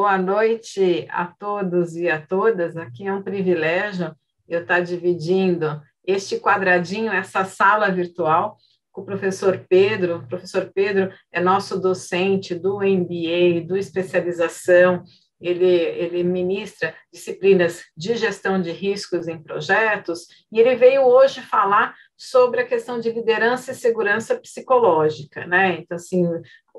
Boa noite a todos e a todas. Aqui é um privilégio eu estar dividindo este quadradinho, essa sala virtual, com o professor Pedro. O professor Pedro é nosso docente do MBA, do especialização. Ele, ele ministra disciplinas de gestão de riscos em projetos, e ele veio hoje falar sobre a questão de liderança e segurança psicológica, né? Então, assim,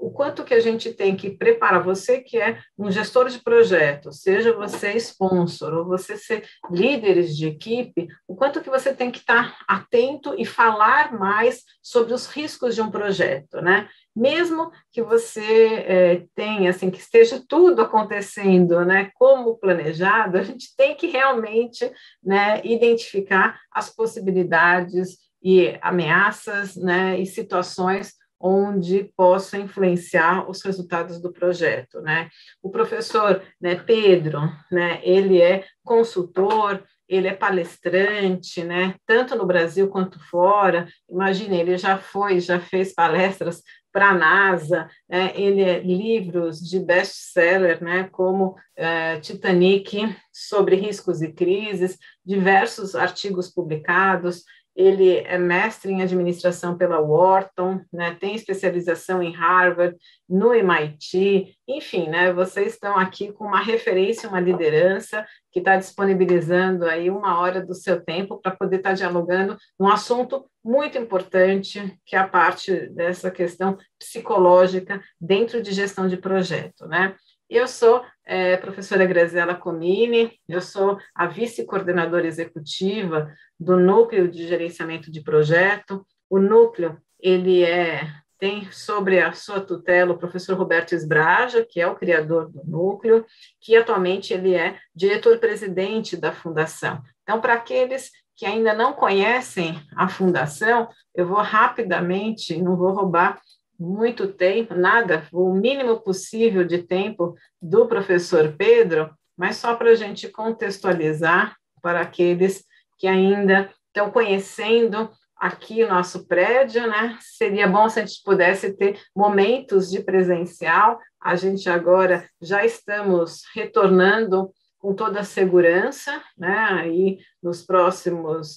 o quanto que a gente tem que preparar. Você que é um gestor de projeto, seja você sponsor ou você ser líderes de equipe, o quanto que você tem que estar atento e falar mais sobre os riscos de um projeto, né? Mesmo que você é, tenha, assim, que esteja tudo acontecendo, né, como planejado, a gente tem que realmente, né, identificar as possibilidades e ameaças, né, e situações onde possa influenciar os resultados do projeto, né? O professor, né, Pedro, né, ele é consultor, ele é palestrante, né? Tanto no Brasil quanto fora. Imagine, ele já foi, já fez palestras para a NASA, né? ele é livros de best-seller, né? Como é, Titanic sobre riscos e crises, diversos artigos publicados, ele é mestre em administração pela Wharton, né, tem especialização em Harvard, no MIT, enfim, né, vocês estão aqui com uma referência, uma liderança que está disponibilizando aí uma hora do seu tempo para poder estar tá dialogando um assunto muito importante, que é a parte dessa questão psicológica dentro de gestão de projeto, né? Eu sou é, professora Graziela Comini, eu sou a vice-coordenadora executiva do Núcleo de Gerenciamento de Projeto. O núcleo, ele é, tem sobre a sua tutela o professor Roberto Esbraja, que é o criador do núcleo, que atualmente ele é diretor-presidente da fundação. Então, para aqueles que ainda não conhecem a fundação, eu vou rapidamente, não vou roubar muito tempo, nada, o mínimo possível de tempo do professor Pedro, mas só para a gente contextualizar para aqueles que ainda estão conhecendo aqui o nosso prédio, né? Seria bom se a gente pudesse ter momentos de presencial. A gente agora já estamos retornando com toda a segurança, né? E nos próximos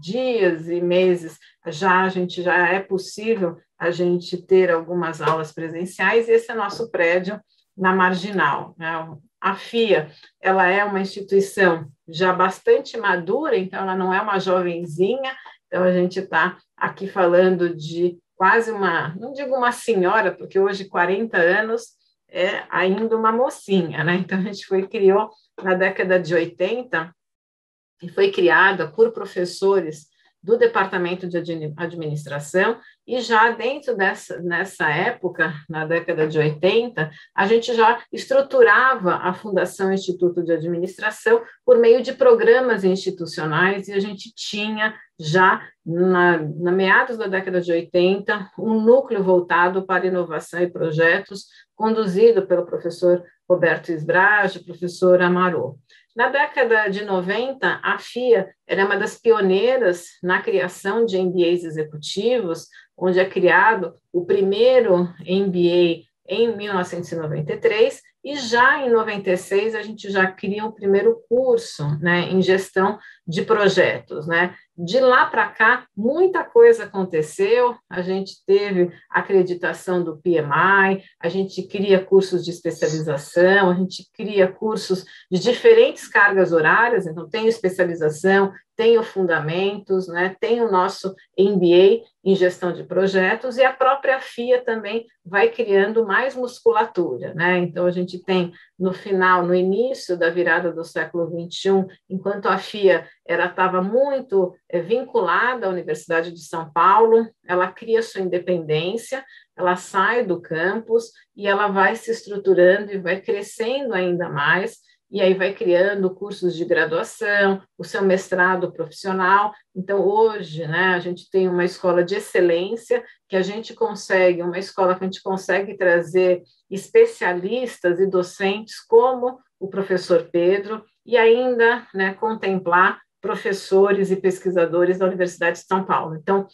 dias e meses já a gente já é possível a gente ter algumas aulas presenciais, esse é nosso prédio na Marginal. Né? A FIA, ela é uma instituição já bastante madura, então ela não é uma jovenzinha, então a gente está aqui falando de quase uma, não digo uma senhora, porque hoje 40 anos é ainda uma mocinha, né? Então a gente foi criou na década de 80 e foi criada por professores do Departamento de Administração, e já dentro dessa nessa época, na década de 80, a gente já estruturava a Fundação Instituto de Administração por meio de programas institucionais, e a gente tinha já na, na meados da década de 80 um núcleo voltado para inovação e projetos, conduzido pelo professor Roberto Esbrage, professor Amaro. Na década de 90, a FIA era uma das pioneiras na criação de MBAs executivos, onde é criado o primeiro MBA em 1993 e já em 96 a gente já cria o um primeiro curso né, em gestão de projetos. Né? De lá para cá, muita coisa aconteceu. A gente teve acreditação do PMI, a gente cria cursos de especialização, a gente cria cursos de diferentes cargas horárias. Então, tem especialização, tem o Fundamentos, né, tem o nosso MBA em gestão de projetos, e a própria FIA também vai criando mais musculatura. Né? Então, a gente tem no final, no início da virada do século XXI, enquanto a FIA ela estava muito é, vinculada à Universidade de São Paulo, ela cria sua independência, ela sai do campus e ela vai se estruturando e vai crescendo ainda mais, e aí vai criando cursos de graduação, o seu mestrado profissional. Então, hoje, né, a gente tem uma escola de excelência que a gente consegue, uma escola que a gente consegue trazer especialistas e docentes como o professor Pedro, e ainda né, contemplar professores e pesquisadores da Universidade de São Paulo. Então,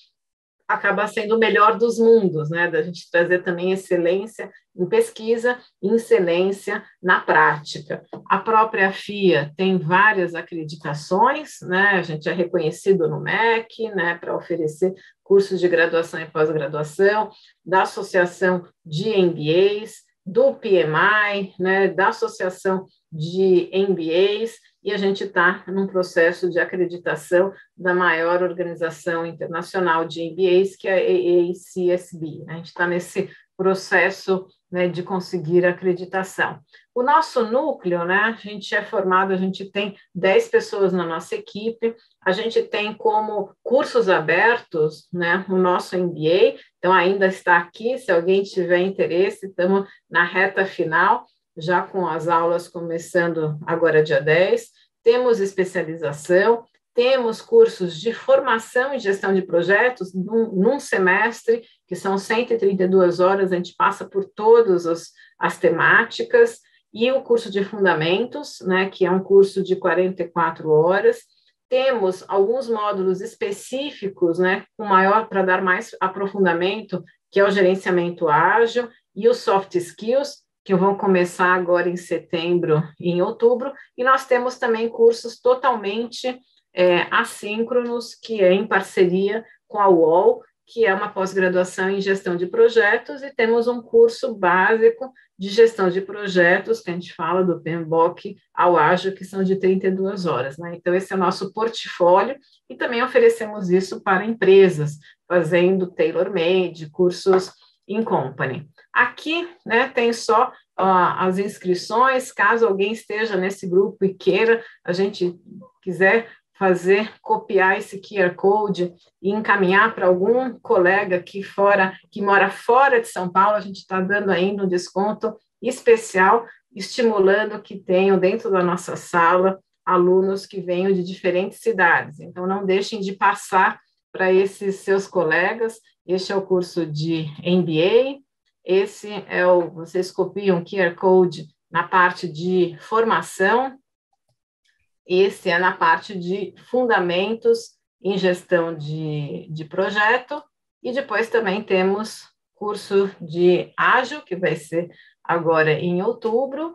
acaba sendo o melhor dos mundos, né? Da gente trazer também excelência em pesquisa e excelência na prática. A própria FIA tem várias acreditações, né? A gente é reconhecido no MEC, né, para oferecer cursos de graduação e pós-graduação, da Associação de MBAs, do PMI, né, da Associação de MBAs, e a gente está num processo de acreditação da maior organização internacional de MBAs, que é a AACSB. A gente está nesse processo né, de conseguir acreditação. O nosso núcleo, né, a gente é formado, a gente tem 10 pessoas na nossa equipe, a gente tem como cursos abertos né, o nosso MBA, então ainda está aqui, se alguém tiver interesse, estamos na reta final, já com as aulas começando agora dia 10, temos especialização, temos cursos de formação e gestão de projetos num, num, semestre, que são 132 horas, a gente passa por todas as temáticas, e o curso de fundamentos, né, que é um curso de 44 horas. Temos alguns módulos específicos, né, com maior para dar mais aprofundamento, que é o gerenciamento ágil e os soft skills, que vão começar agora em setembro e em outubro, e nós temos também cursos totalmente é, assíncronos, que é em parceria com a UOL, que é uma pós-graduação em gestão de projetos, e temos um curso básico de gestão de projetos, que a gente fala do PMBOK ao ágil, que são de 32 horas. Né? Então, esse é o nosso portfólio, e também oferecemos isso para empresas, fazendo tailor-made, cursos em company. Aqui né, tem só uh, as inscrições, caso alguém esteja nesse grupo e queira, a gente quiser fazer, copiar esse QR Code e encaminhar para algum colega que fora, que mora fora de São Paulo, a gente está dando ainda um desconto especial, estimulando que tenham dentro da nossa sala alunos que venham de diferentes cidades. Então, não deixem de passar para esses seus colegas. Este é o curso de MBA, esse é o. Vocês copiam QR Code na parte de formação, esse é na parte de fundamentos em gestão de, de projeto, e depois também temos curso de ágil, que vai ser agora em outubro.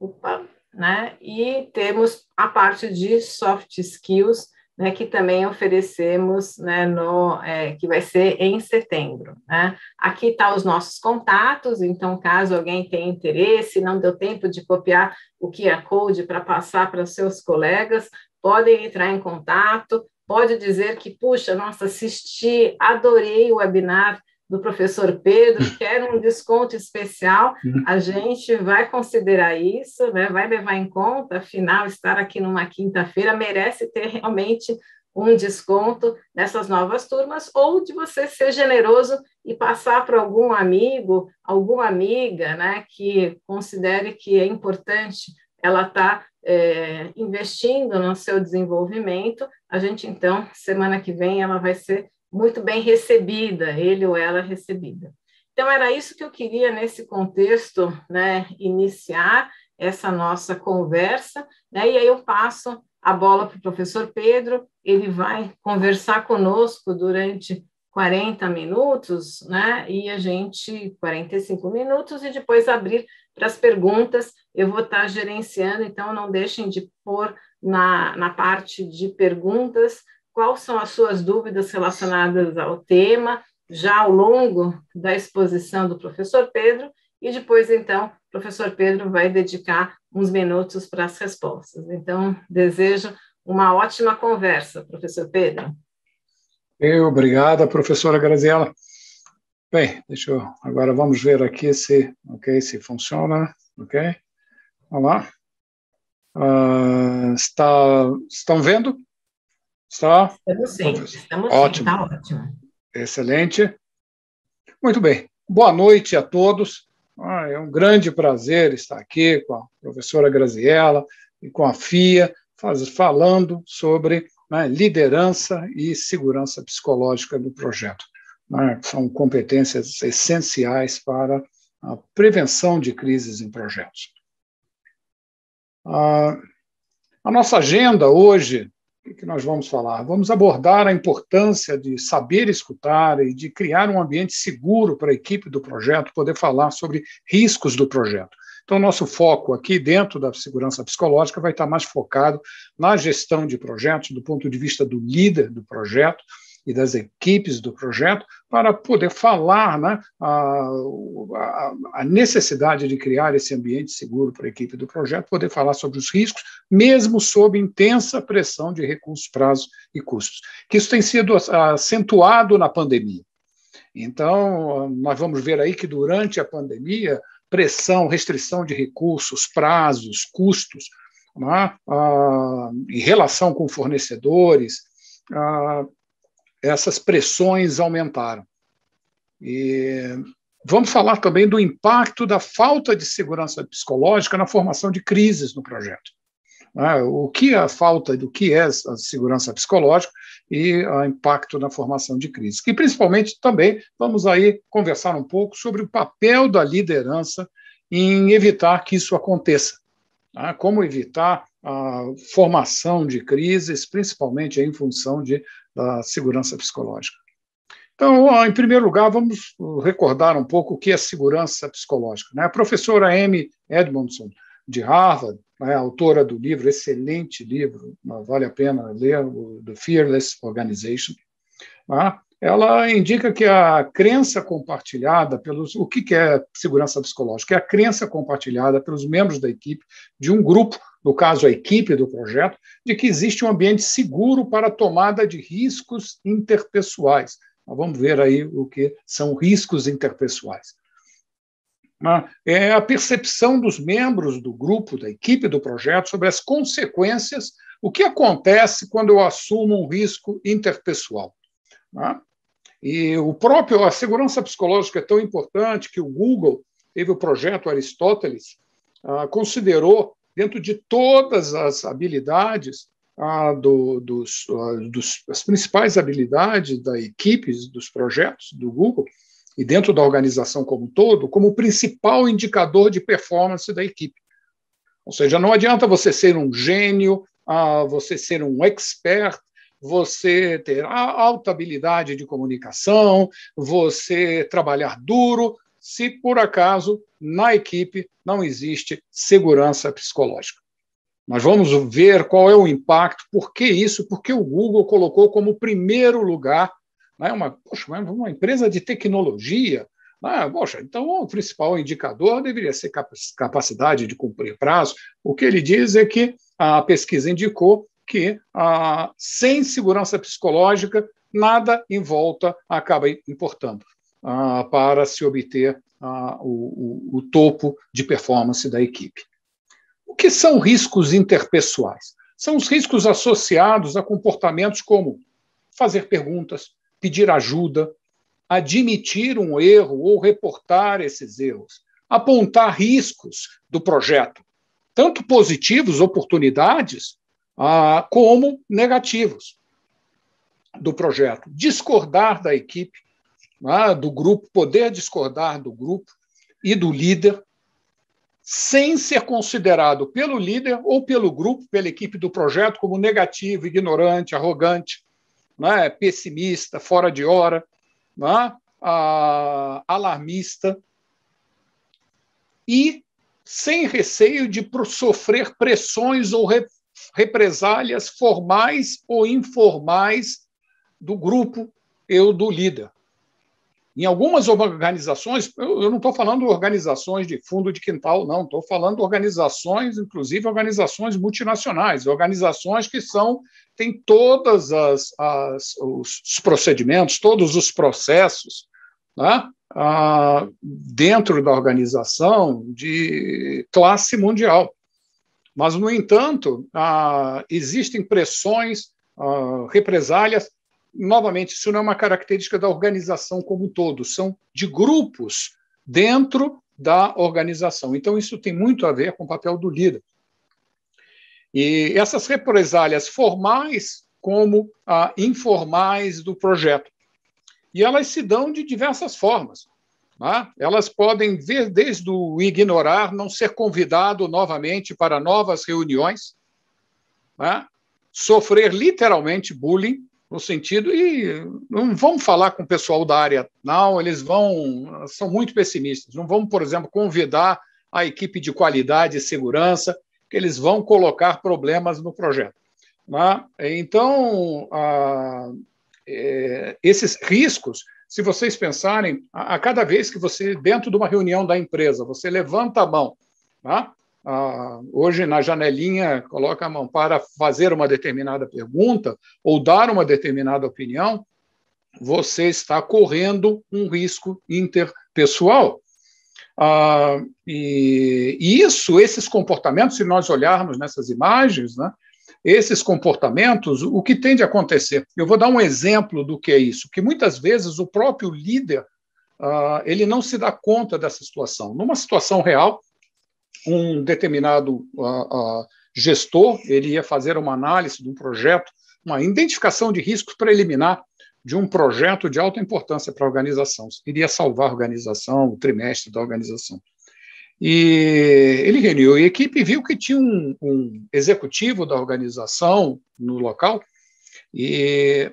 Opa, né? E temos a parte de soft skills, né, que também oferecemos, né, no, é, que vai ser em setembro. Né? Aqui está os nossos contatos, então caso alguém tenha interesse, não deu tempo de copiar o QR Code para passar para seus colegas, podem entrar em contato, pode dizer que, puxa, nossa, assisti, adorei o webinar, do professor Pedro, quer um desconto especial, a uhum. gente vai considerar isso, né? vai levar em conta, afinal, estar aqui numa quinta-feira merece ter realmente um desconto nessas novas turmas, ou de você ser generoso e passar para algum amigo, alguma amiga, né, que considere que é importante ela está é, investindo no seu desenvolvimento. A gente, então, semana que vem, ela vai ser muito bem recebida, ele ou ela recebida. Então, era isso que eu queria, nesse contexto, né, iniciar essa nossa conversa, né, e aí eu passo a bola para o professor Pedro, ele vai conversar conosco durante 40 minutos, né, e a gente, 45 minutos, e depois abrir para as perguntas, eu vou estar tá gerenciando, então não deixem de pôr na, na parte de perguntas, quais são as suas dúvidas relacionadas ao tema, já ao longo da exposição do professor Pedro, e depois, então, o professor Pedro vai dedicar uns minutos para as respostas. Então, desejo uma ótima conversa, professor Pedro. Eu, obrigada, professora Graziela. Bem, deixa eu, agora vamos ver aqui se, ok, se funciona, ok? Olá. Uh, está, estão vendo? Está? Estamos sim, então, estamos ótimo. sim, está ótimo. Excelente. Muito bem. Boa noite a todos. Ah, é um grande prazer estar aqui com a professora Graziella e com a FIA, faz, falando sobre né, liderança e segurança psicológica do projeto. Né? São competências essenciais para a prevenção de crises em projetos. Ah, a nossa agenda hoje o que nós vamos falar? Vamos abordar a importância de saber escutar e de criar um ambiente seguro para a equipe do projeto poder falar sobre riscos do projeto. Então, nosso foco aqui dentro da segurança psicológica vai estar mais focado na gestão de projetos, do ponto de vista do líder do projeto, e das equipes do projeto para poder falar né, a, a, necessidade de criar esse ambiente seguro para a equipe do projeto, poder falar sobre os riscos, mesmo sob intensa pressão de recursos, prazos e custos. Que isso tem sido acentuado na pandemia. Então, nós vamos ver aí que durante a pandemia, pressão, restrição de recursos, prazos, custos, é? ah, em relação com fornecedores, ah, essas pressões aumentaram. E vamos falar também do impacto da falta de segurança psicológica na formação de crises no projeto. Né? O que é a falta do que é a segurança psicológica e o impacto na formação de crises. E principalmente também vamos aí conversar um pouco sobre o papel da liderança em evitar que isso aconteça. Né? Como evitar a formação de crises, principalmente em função de da segurança psicológica. Então, em primeiro lugar, vamos recordar um pouco o que é segurança psicológica. Né? A professora Amy Edmondson, de Harvard, né, autora do livro, excelente livro, né, vale a pena ler, The Fearless Organization, né? ela indica que a crença compartilhada pelos. O que é segurança psicológica? É a crença compartilhada pelos membros da equipe de um grupo no caso a equipe do projeto, de que existe um ambiente seguro para a tomada de riscos interpessoais. vamos ver aí o que são riscos interpessoais. Ah, é a percepção dos membros do grupo, da equipe do projeto, sobre as consequências, o que acontece quando eu assumo um risco interpessoal. Ah, e o próprio, a segurança psicológica é tão importante que o Google teve o projeto Aristóteles, ah, considerou dentro de todas as habilidades, ah, do, dos, ah, dos, as principais habilidades da equipe, dos projetos do Google, e dentro da organização como um todo, como principal indicador de performance da equipe. Ou seja, não adianta você ser um gênio, ah, você ser um expert, você ter alta habilidade de comunicação, você trabalhar duro, se por acaso na equipe não existe segurança psicológica. Nós vamos ver qual é o impacto, por que isso, porque o Google colocou como primeiro lugar né, uma, poxa, uma empresa de tecnologia. Ah, poxa, então o principal indicador deveria ser capacidade de cumprir prazo. O que ele diz é que a pesquisa indicou que ah, sem segurança psicológica nada em volta acaba importando para se obter o, o, o topo de performance da equipe. O que são riscos interpessoais? São os riscos associados a comportamentos como fazer perguntas, pedir ajuda, admitir um erro ou reportar esses erros, apontar riscos do projeto, tanto positivos, oportunidades, como negativos do projeto, discordar da equipe, né, do grupo, poder discordar do grupo e do líder, sem ser considerado pelo líder ou pelo grupo, pela equipe do projeto, como negativo, ignorante, arrogante, né, pessimista, fora de hora, né, alarmista, e sem receio de sofrer pressões ou re represálias formais ou informais do grupo eu do líder. Em algumas organizações, eu não estou falando organizações de fundo de quintal, não, estou falando organizações, inclusive organizações multinacionais, organizações que são têm todas as, as os procedimentos, todos os processos, né? Ah, dentro da organização de classe mundial. Mas, no entanto, ah, existem pressões, ah, represálias Novamente, isso não é uma característica da organização como um todo, são de grupos dentro da organização. Então, isso tem muito a ver com o papel do líder. E essas represálias formais como ah, informais do projeto. E elas se dão de diversas formas. Né? Elas podem ver desde o ignorar, não ser convidado novamente para novas reuniões, né? sofrer literalmente bullying, no sentido e não vamos falar com o pessoal da área, não, eles vão são muito pessimistas. Não vamos, por exemplo, convidar a equipe de qualidade e segurança, que eles vão colocar problemas no projeto. Né? Então, a, é, esses riscos, se vocês pensarem, a, a, cada vez que você, dentro de uma reunião da empresa, você levanta a mão, tá? ah, hoje na janelinha coloca a mão para fazer uma determinada pergunta ou dar uma determinada opinião, você está correndo um risco interpessoal. Ah, e, isso, esses comportamentos, se nós olharmos nessas imagens, né, esses comportamentos, o que tem de acontecer? Eu vou dar um exemplo do que é isso, que muitas vezes o próprio líder ah, ele não se dá conta dessa situação. Numa situação real, um determinado uh, uh, gestor ele ia fazer uma análise de um projeto, uma identificação de riscos preliminar de um projeto de alta importância para a organização. Iria salvar a organização, o trimestre da organização. E ele reuniu a equipe e viu que tinha um, um executivo da organização no local e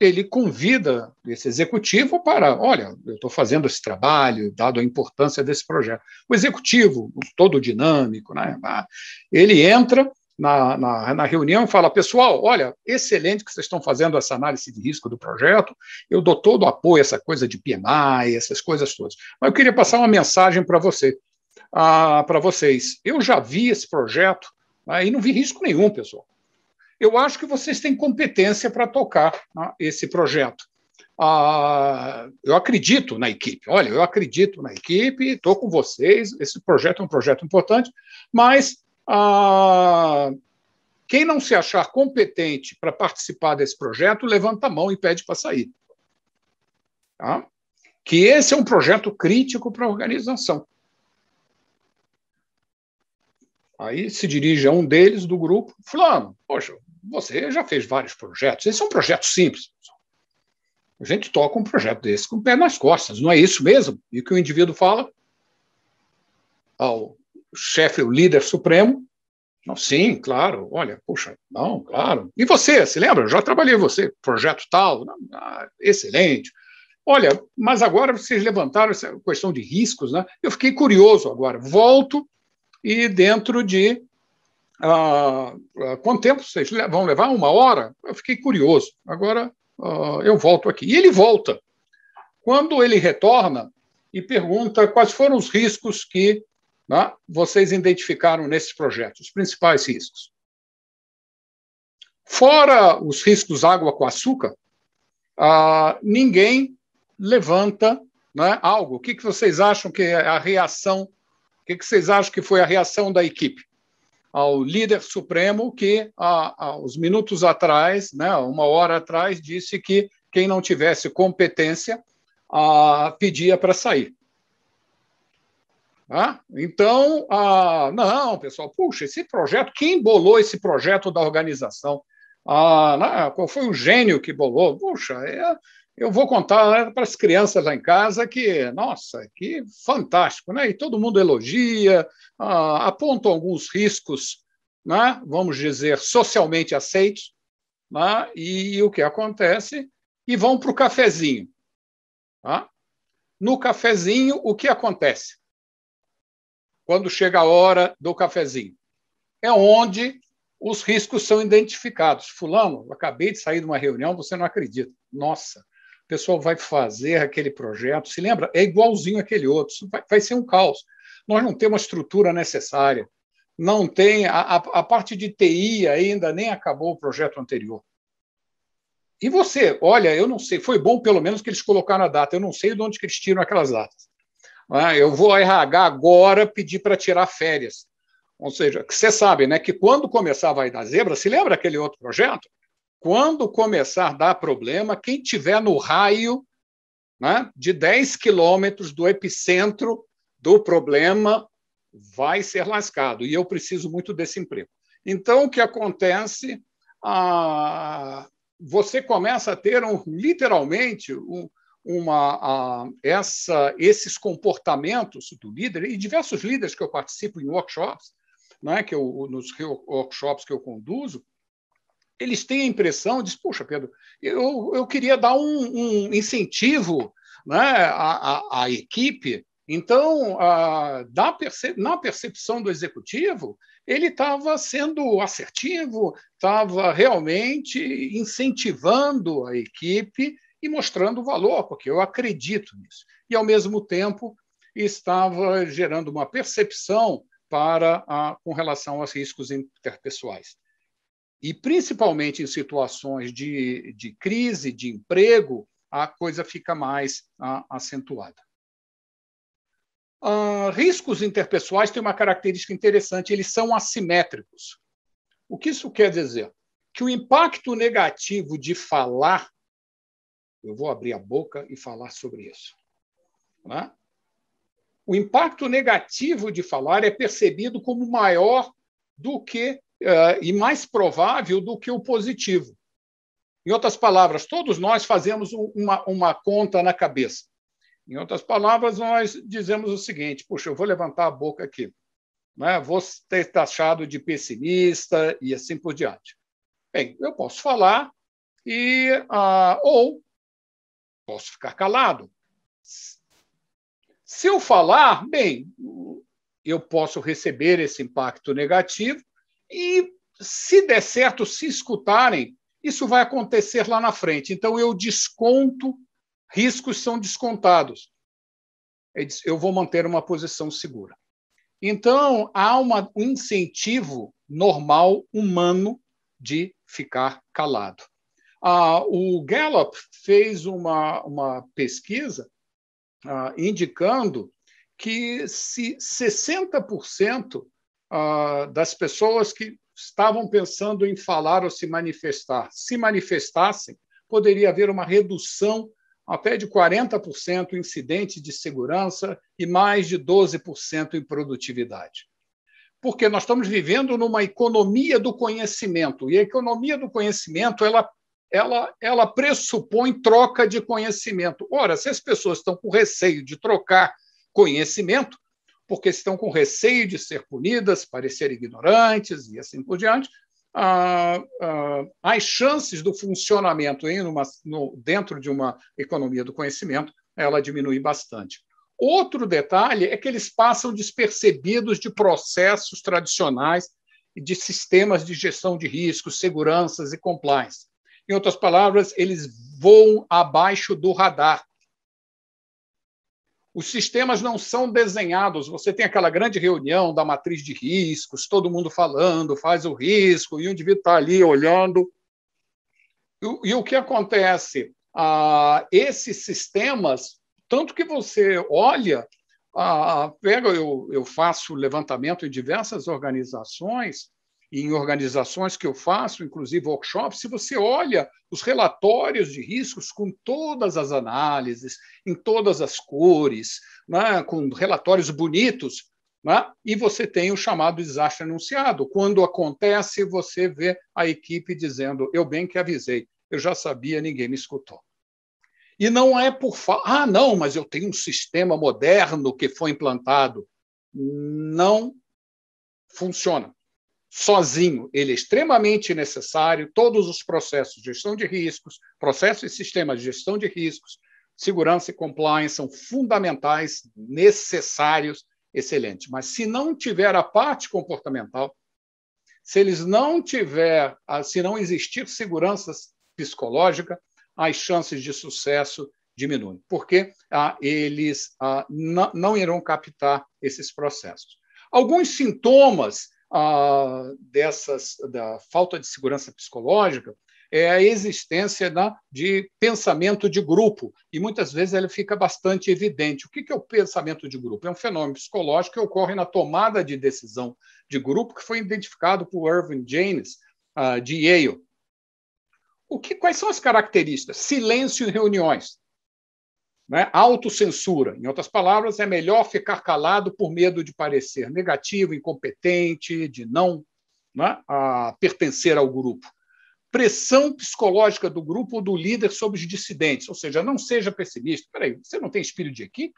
ele convida esse executivo para, olha, eu estou fazendo esse trabalho, dado a importância desse projeto. O executivo, todo dinâmico, né, ah, ele entra na, na, na reunião e fala, pessoal, olha, excelente que vocês estão fazendo essa análise de risco do projeto, eu dou todo o apoio a essa coisa de PMI, essas coisas todas. Mas eu queria passar uma mensagem para você, ah, para vocês. Eu já vi esse projeto ah, e não vi risco nenhum, pessoal eu acho que vocês têm competência para tocar né, esse projeto. Ah, eu acredito na equipe. Olha, eu acredito na equipe, estou com vocês. Esse projeto é um projeto importante, mas ah, quem não se achar competente para participar desse projeto, levanta a mão e pede para sair. Tá? Que esse é um projeto crítico para a organização. Aí se dirige a um deles do grupo, fulano, poxa, você já fez vários projetos. Esse é um projeto simples. A gente toca um projeto desse com o pé nas costas, não é isso mesmo? E o que o indivíduo fala ao chefe, o líder supremo? Não, sim, claro, olha, puxa, não, claro. E você, se lembra? já trabalhei você, projeto tal, ah, excelente. Olha, mas agora vocês levantaram essa questão de riscos, né? Eu fiquei curioso agora. Volto e dentro de ah, ah, quanto tempo vocês vão levar? Uma hora? Eu fiquei curioso. Agora ah, eu volto aqui. E ele volta. Quando ele retorna e pergunta quais foram os riscos que né, vocês identificaram nesses projetos, os principais riscos. Fora os riscos água com açúcar, ah, ninguém levanta né, algo. O que, que vocês acham que é a reação? O que, que vocês acham que foi a reação da equipe? ao líder supremo que, há, uns minutos atrás, né, uma hora atrás, disse que quem não tivesse competência a pedia para sair. Ah, então, ah, não, pessoal, puxa, esse projeto, quem bolou esse projeto da organização? Ah, não, né, qual foi o gênio que bolou? Puxa, é, eu vou contar né, para as crianças lá em casa que, nossa, que fantástico, né? E todo mundo elogia, ah, aponta alguns riscos, né? vamos dizer, socialmente aceitos, né? e, e o que acontece? E vão para o cafezinho. Tá? No cafezinho, o que acontece? Quando chega a hora do cafezinho? É onde os riscos são identificados. Fulano, acabei de sair de uma reunião, você não acredita. Nossa, pessoal vai fazer aquele projeto, se lembra? É igualzinho aquele outro, vai, vai, ser um caos. Nós não temos a estrutura necessária, não tem a, a, a parte de TI ainda nem acabou o projeto anterior. E você, olha, eu não sei, foi bom pelo menos que eles colocaram a data, eu não sei de onde que eles tiram aquelas datas. Ah, eu vou a RH agora pedir para tirar férias. Ou seja, você sabe né, que quando começar a dar da zebra, se lembra aquele outro projeto? Quando começar a dar problema, quem tiver no raio né, de 10 quilômetros do epicentro do problema vai ser lascado. E eu preciso muito desse emprego. Então, o que acontece? Ah, você começa a ter um, literalmente um, uma, ah, essa, esses comportamentos do líder, e diversos líderes que eu participo em workshops, né, que eu, nos workshops que eu conduzo, eles têm a impressão de, puxa, Pedro, eu, eu queria dar um, um incentivo né, à, à, à equipe. Então, a, da perce, na percepção do executivo, ele estava sendo assertivo, estava realmente incentivando a equipe e mostrando valor, porque eu acredito nisso. E, ao mesmo tempo, estava gerando uma percepção para a, com relação aos riscos interpessoais. E, principalmente em situações de, de crise, de emprego, a coisa fica mais acentuada. Ah, riscos interpessoais têm uma característica interessante: eles são assimétricos. O que isso quer dizer? Que o impacto negativo de falar, eu vou abrir a boca e falar sobre isso. Né? O impacto negativo de falar é percebido como maior do que é, e mais provável do que o positivo. Em outras palavras, todos nós fazemos uma, uma conta na cabeça. Em outras palavras, nós dizemos o seguinte: puxa, eu vou levantar a boca aqui, né? vou ser taxado de pessimista e assim por diante. Bem, eu posso falar e ah, ou posso ficar calado. Se eu falar, bem, eu posso receber esse impacto negativo e se der certo, se escutarem, isso vai acontecer lá na frente. Então eu desconto, riscos são descontados. É eu vou manter uma posição segura. Então há uma, um incentivo normal, humano, de ficar calado. Ah, o Gallup fez uma, uma pesquisa ah, indicando que se 60% ah, das pessoas que estavam pensando em falar ou se manifestar. Se manifestassem, poderia haver uma redução até de 40% em incidente de segurança e mais de 12% em produtividade. Porque nós estamos vivendo numa economia do conhecimento, e a economia do conhecimento ela, ela, ela pressupõe troca de conhecimento. Ora, se as pessoas estão com receio de trocar conhecimento, porque estão com receio de ser punidas, parecer ignorantes e assim por diante, ah, ah, as chances do funcionamento em uma, no, dentro de uma economia do conhecimento ela diminui bastante. Outro detalhe é que eles passam despercebidos de processos tradicionais e de sistemas de gestão de riscos, seguranças e compliance. Em outras palavras, eles voam abaixo do radar os sistemas não são desenhados. Você tem aquela grande reunião da matriz de riscos, todo mundo falando, faz o risco, e o indivíduo está ali olhando. E, e, o que acontece? Ah, esses sistemas, tanto que você olha, ah, pega, eu, eu faço levantamento em diversas organizações, em organizações que eu faço, inclusive workshops, se você olha os relatórios de riscos com todas as análises, em todas as cores, né, com relatórios bonitos, né, e você tem o chamado desastre anunciado. Quando acontece, você vê a equipe dizendo: Eu bem que avisei, eu já sabia, ninguém me escutou. E não é por falar. ah, não, mas eu tenho um sistema moderno que foi implantado. Não funciona sozinho, ele é extremamente necessário. Todos os processos de gestão de riscos, processos e sistemas de gestão de riscos, segurança e compliance são fundamentais, necessários, excelentes. Mas se não tiver a parte comportamental, se eles não tiver, ah, se não existir segurança psicológica, as chances de sucesso diminuem, porque ah, eles ah, não irão captar esses processos. Alguns sintomas ah, dessas, da falta de segurança psicológica é a existência né, de pensamento de grupo, e muitas vezes ele fica bastante evidente. O que é o pensamento de grupo? É um fenômeno psicológico que ocorre na tomada de decisão de grupo, que foi identificado por Irving James, ah, de Yale. O que, quais são as características? Silêncio em reuniões. Né? Autocensura, em outras palavras, é melhor ficar calado por medo de parecer negativo, incompetente, de não né? a pertencer ao grupo. Pressão psicológica do grupo ou do líder sobre os dissidentes, ou seja, não seja pessimista. Peraí, você não tem espírito de equipe?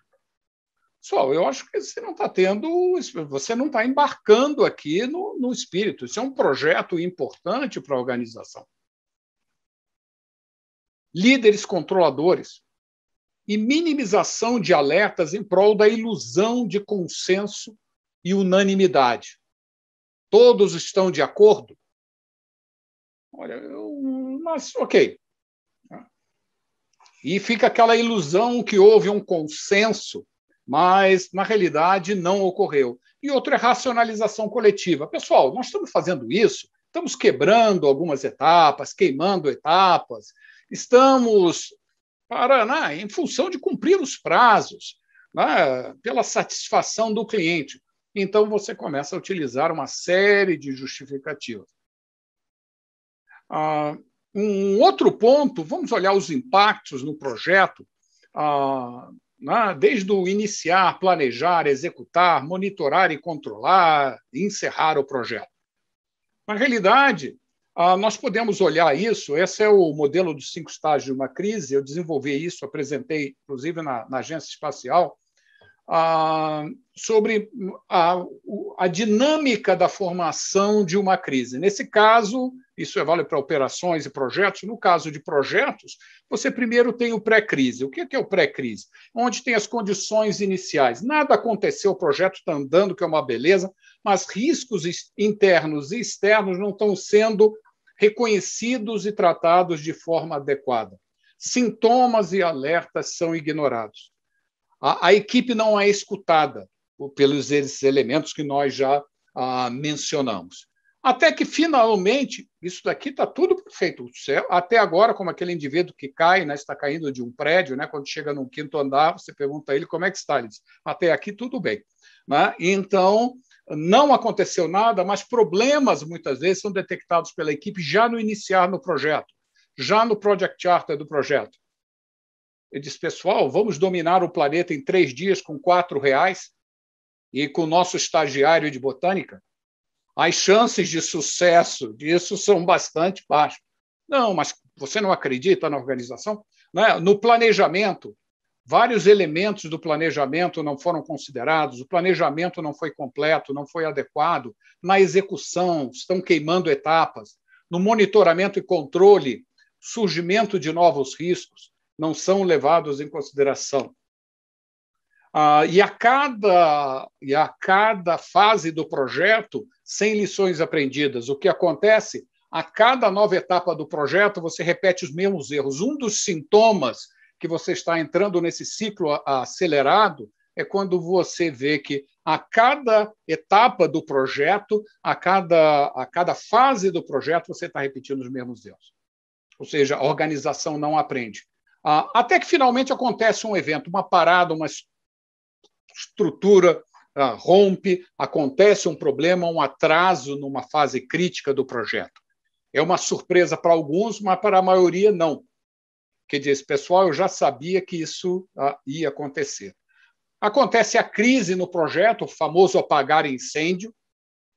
Pessoal, eu acho que você não está tendo, você não está embarcando aqui no, no espírito. Isso é um projeto importante para a organização. Líderes controladores, e minimização de alertas em prol da ilusão de consenso e unanimidade. Todos estão de acordo? Olha, eu, mas ok. E fica aquela ilusão que houve um consenso, mas na realidade não ocorreu. E outra é racionalização coletiva. Pessoal, nós estamos fazendo isso, estamos quebrando algumas etapas, queimando etapas, estamos Paraná, né, em função de cumprir os prazos, né, pela satisfação do cliente. Então, você começa a utilizar uma série de justificativas. Ah, um outro ponto, vamos olhar os impactos no projeto, ah, né, desde o iniciar, planejar, executar, monitorar e controlar, e encerrar o projeto. Na realidade, ah, nós podemos olhar isso, esse é o modelo dos cinco estágios de uma crise, eu desenvolvi isso, apresentei, inclusive, na, na Agência Espacial, ah, sobre a, ah, a, dinâmica da formação de uma crise. Nesse caso, isso é vale para operações e projetos. No caso de projetos, você primeiro tem o pré-crise. O é que é o pré-crise? Onde tem as condições iniciais. Nada aconteceu, o projeto está andando, que é uma beleza, mas riscos internos e externos não estão sendo reconhecidos e tratados de forma adequada. Sintomas e alertas são ignorados. A, a equipe não é escutada pelos elementos que nós já ah, mencionamos. Até que, finalmente, isso daqui está tudo perfeito. Até agora, como aquele indivíduo que cai, né, está caindo de um prédio, né, quando chega no quinto andar, você pergunta a ele como é que está. Ele diz, até aqui tudo bem. Né? Então, não aconteceu nada, mas problemas muitas vezes são detectados pela equipe já no iniciar no projeto, já no project charter do projeto. Ele diz, pessoal, vamos dominar o planeta em três dias com quatro reais e com o nosso estagiário de botânica? As chances de sucesso disso são bastante baixas. Não, mas você não acredita na organização? Né? No planejamento, Vários elementos do planejamento não foram considerados, o planejamento não foi completo, não foi adequado. Na execução, estão queimando etapas. No monitoramento e controle, surgimento de novos riscos não são levados em consideração. Ah, e, a cada, e a cada fase do projeto, sem lições aprendidas. O que acontece? A cada nova etapa do projeto, você repete os mesmos erros. Um dos sintomas que você está entrando nesse ciclo acelerado é quando você vê que a cada etapa do projeto, a cada, a cada fase do projeto, você está repetindo os mesmos erros. Ou seja, a organização não aprende. Ah, até que finalmente acontece um evento, uma parada, uma estrutura ah, rompe, acontece um problema, um atraso numa fase crítica do projeto. É uma surpresa para alguns, mas para a maioria não que diz: pessoal, eu já sabia que isso ah, ia acontecer. Acontece a crise no projeto, o famoso apagar incêndio.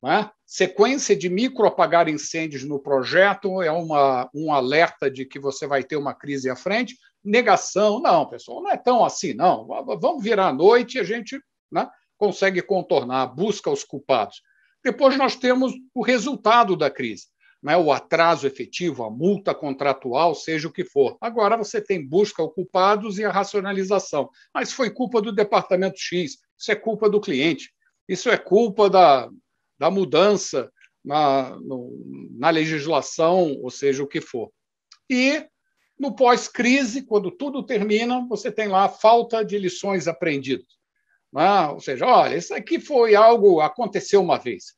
Né? Sequência de micro apagar incêndios no projeto é uma, um alerta de que você vai ter uma crise à frente. Negação, não, pessoal, não é tão assim, não. Vamos virar à noite e a gente né, consegue contornar, busca os culpados. Depois nós temos o resultado da crise né, o atraso efetivo, a multa contratual, seja o que for. Agora você tem busca culpados e a racionalização. Mas ah, foi culpa do departamento X, isso é culpa do cliente, isso é culpa da, da mudança na, no, na legislação, ou seja o que for. E no pós-crise, quando tudo termina, você tem lá a falta de lições aprendidas. Ah, ou seja, olha, isso aqui foi algo, aconteceu uma vez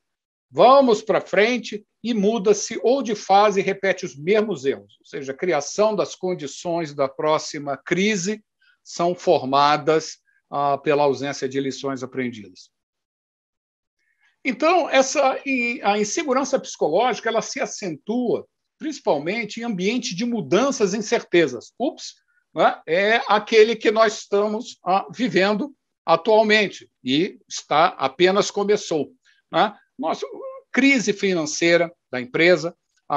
vamos para frente e muda-se ou de fase e repete os mesmos erros. Ou seja, a criação das condições da próxima crise são formadas ah, pela ausência de lições aprendidas. Então, essa, a insegurança psicológica ela se acentua principalmente em ambiente de mudanças e incertezas. Ups, né? é aquele que nós estamos ah, vivendo atualmente e está apenas começou. Né? Nossa, crise financeira da empresa,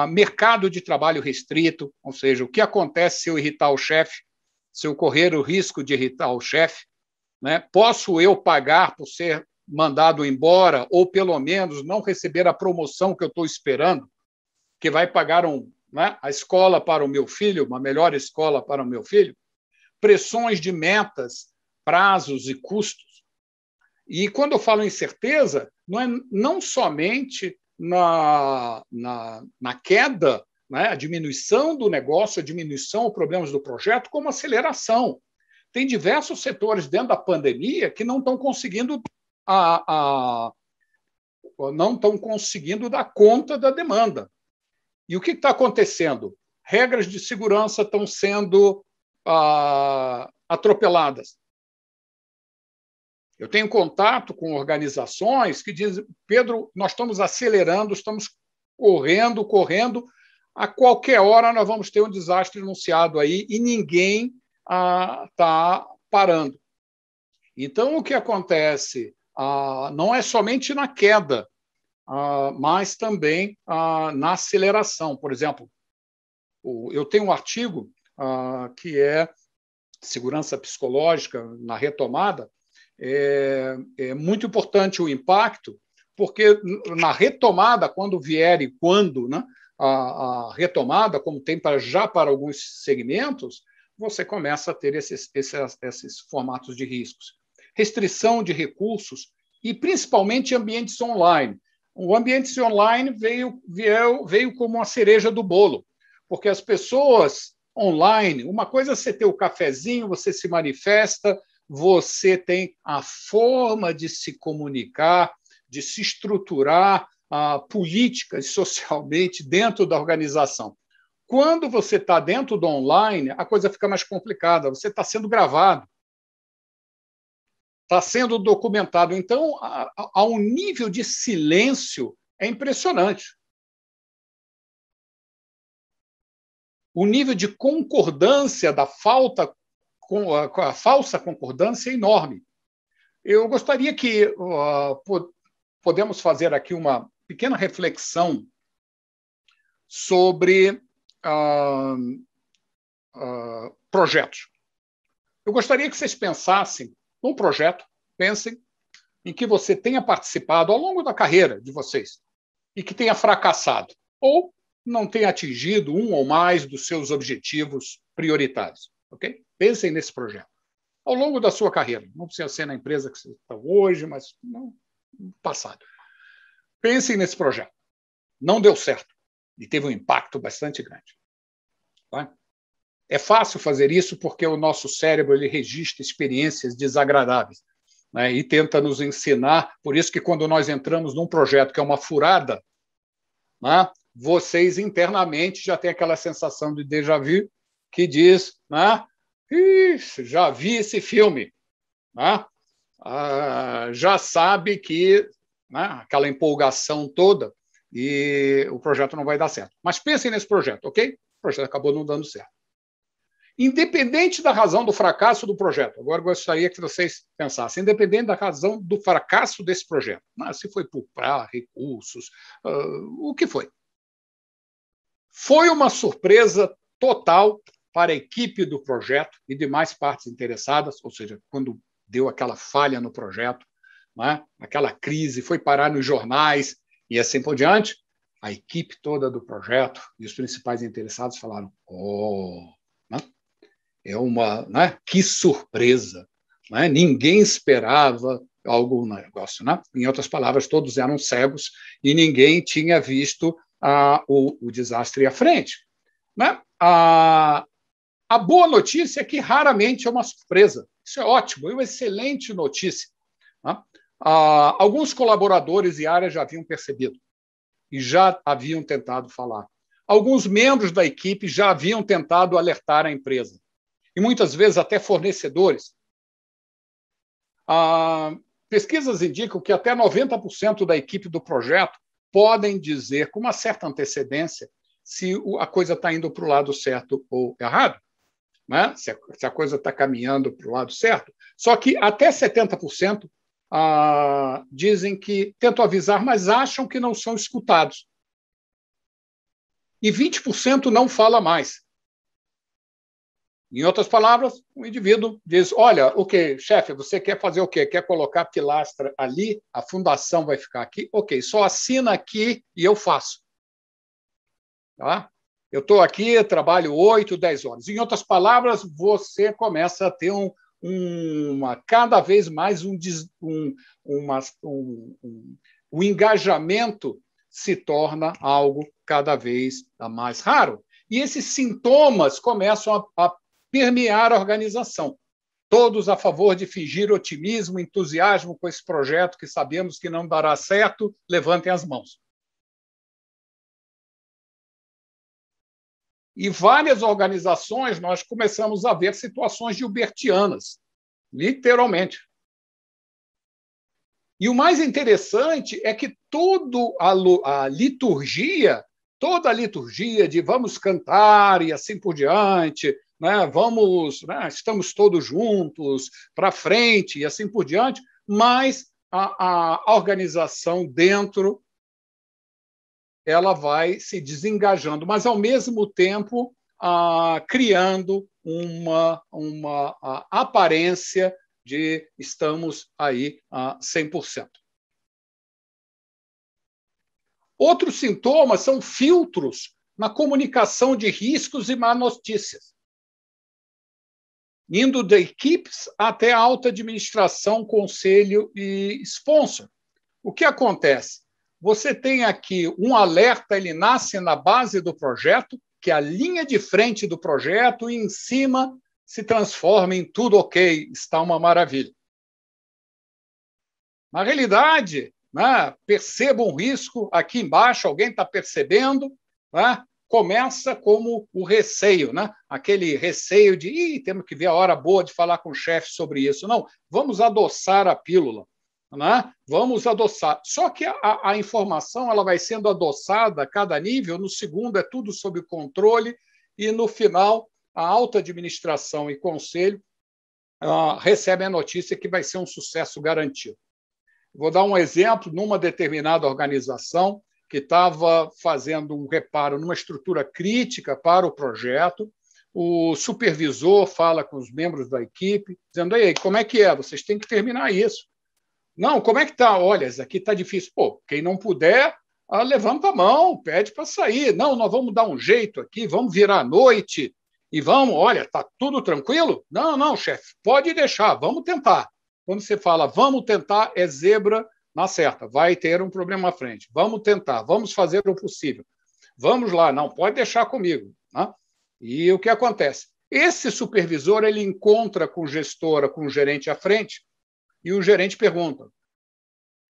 mercado de trabalho restrito, ou seja, o que acontece se eu irritar o chefe, se eu correr o risco de irritar o chefe, né? posso eu pagar por ser mandado embora ou pelo menos não receber a promoção que eu estou esperando, que vai pagar um, né? a escola para o meu filho, uma melhor escola para o meu filho, pressões de metas, prazos e custos. E quando eu falo incerteza, não, é, não somente na, na, na queda, né, a diminuição do negócio, a diminuição os problemas do projeto, como aceleração. Tem diversos setores dentro da pandemia que não estão conseguindo a, a não estão conseguindo dar conta da demanda. E o que está acontecendo? Regras de segurança estão sendo ah, atropeladas. Eu tenho contato com organizações que dizem, Pedro, nós estamos acelerando, estamos correndo, correndo, a qualquer hora nós vamos ter um desastre anunciado aí e ninguém está ah, tá parando. Então, o que acontece ah, não é somente na queda, ah, mas também ah, na aceleração. Por exemplo, o, eu tenho um artigo ah, que é Segurança Psicológica na Retomada, é, é muito importante o impacto, porque na retomada, quando vier e quando né, a, a retomada, como tem para, já para alguns segmentos, você começa a ter esses, esses, esses formatos de riscos. Restrição de recursos e principalmente ambientes online. O ambiente online veio, veio, veio como uma cereja do bolo, porque as pessoas online, uma coisa é você ter o cafezinho, você se manifesta, você tem a forma de se comunicar, de se estruturar uh, políticas socialmente dentro da organização. Quando você está dentro do online, a coisa fica mais complicada. Você está sendo gravado, está sendo documentado. Então, há um nível de silêncio é impressionante. O nível de concordância da falta com a, com a falsa concordância enorme. Eu gostaria que uh, po podemos fazer aqui uma pequena reflexão sobre uh, uh, projetos. Eu gostaria que vocês pensassem num projeto, pensem em que você tenha participado ao longo da carreira de vocês e que tenha fracassado ou não tenha atingido um ou mais dos seus objetivos prioritários, ok? Pensem nesse projeto. Ao longo da sua carreira, não precisa ser na empresa que você está hoje, mas no passado. Pensem nesse projeto. Não deu certo e teve um impacto bastante grande. Tá? É fácil fazer isso porque o nosso cérebro ele registra experiências desagradáveis né, e tenta nos ensinar. Por isso que quando nós entramos num projeto que é uma furada, né, vocês internamente já têm aquela sensação de déjà vu que diz, né, Ixi, já vi esse filme. Né? Ah, já sabe que né, aquela empolgação toda e o projeto não vai dar certo. Mas pensem nesse projeto, ok? O projeto acabou não dando certo. Independente da razão do fracasso do projeto, agora gostaria que vocês pensassem, independente da razão do fracasso desse projeto, né, se foi por poupar recursos, uh, o que foi. Foi uma surpresa total para a equipe do projeto e demais partes interessadas, ou seja, quando deu aquela falha no projeto, é? aquela crise, foi parar nos jornais e assim por diante, a equipe toda do projeto e os principais interessados falaram: Oh, é? é uma. né? Que surpresa! É? Ninguém esperava algo no negócio. É? Em outras palavras, todos eram cegos e ninguém tinha visto ah, o, o, desastre à frente. Ah, a boa notícia é que raramente é uma surpresa. Isso é ótimo, é uma excelente notícia. Né? Ah, alguns colaboradores e áreas já haviam percebido e já haviam tentado falar. Alguns membros da equipe já haviam tentado alertar a empresa e muitas vezes até fornecedores. Ah, pesquisas indicam que até 90% da equipe do projeto podem dizer com uma certa antecedência se a coisa está indo para o lado certo ou errado né? se, a, se a coisa está caminhando para o lado certo. Só que até 70% ah, dizem que tentam avisar, mas acham que não são escutados. E 20% não fala mais. Em outras palavras, o indivíduo diz: Olha, o okay, que, chefe, você quer fazer o quê? Quer colocar a pilastra ali? A fundação vai ficar aqui? Ok, só assina aqui e eu faço. Tá? Eu estou aqui, trabalho 8, 10 horas. Em outras palavras, você começa a ter um, uma, cada vez mais um, um, uma, um, um, o engajamento se torna algo cada vez mais raro. E esses sintomas começam a, a permear a organização. Todos a favor de fingir otimismo, entusiasmo com esse projeto que sabemos que não dará certo, levantem as mãos. E várias organizações nós começamos a ver situações gilbertianas, literalmente. E o mais interessante é que toda a liturgia, toda a liturgia de vamos cantar e assim por diante, né, vamos, né, estamos todos juntos, para frente e assim por diante, mas a, a organização dentro ela vai se desengajando, mas ao mesmo tempo ah, criando uma, uma aparência de estamos aí a ah, 100%. Outros sintomas são filtros na comunicação de riscos e má notícias, indo de equipes até alta administração, conselho e sponsor. O que acontece? Você tem aqui um alerta, ele nasce na base do projeto, que é a linha de frente do projeto, e em cima se transforma em tudo ok, está uma maravilha. Na realidade, né, perceba um risco aqui embaixo, alguém está percebendo, né, começa como o receio, né, aquele receio de Ih, temos que ver a hora boa de falar com o chefe sobre isso. Não, vamos adoçar a pílula né? vamos adoçar. Só que a, a, informação ela vai sendo adoçada a cada nível, no segundo é tudo sob controle, e no final a alta administração e conselho uh, ah, recebem a notícia que vai ser um sucesso garantido. Vou dar um exemplo numa determinada organização que estava fazendo um reparo numa estrutura crítica para o projeto. O supervisor fala com os membros da equipe, dizendo: Ei, como é que é? Vocês têm que terminar isso. Não, como é que tá? Olha, aqui tá difícil. Pô, quem não puder, ah, levanta a mão, pede para sair. Não, nós vamos dar um jeito aqui, vamos virar a noite e vamos, olha, tá tudo tranquilo? Não, não, chefe, pode deixar, vamos tentar. Quando você fala vamos tentar, é zebra na certa, vai ter um problema à frente. Vamos tentar, vamos fazer o possível. Vamos lá, não pode deixar comigo. Né? E o que acontece? Esse supervisor ele encontra com gestora, com gerente à frente, e o gerente pergunta: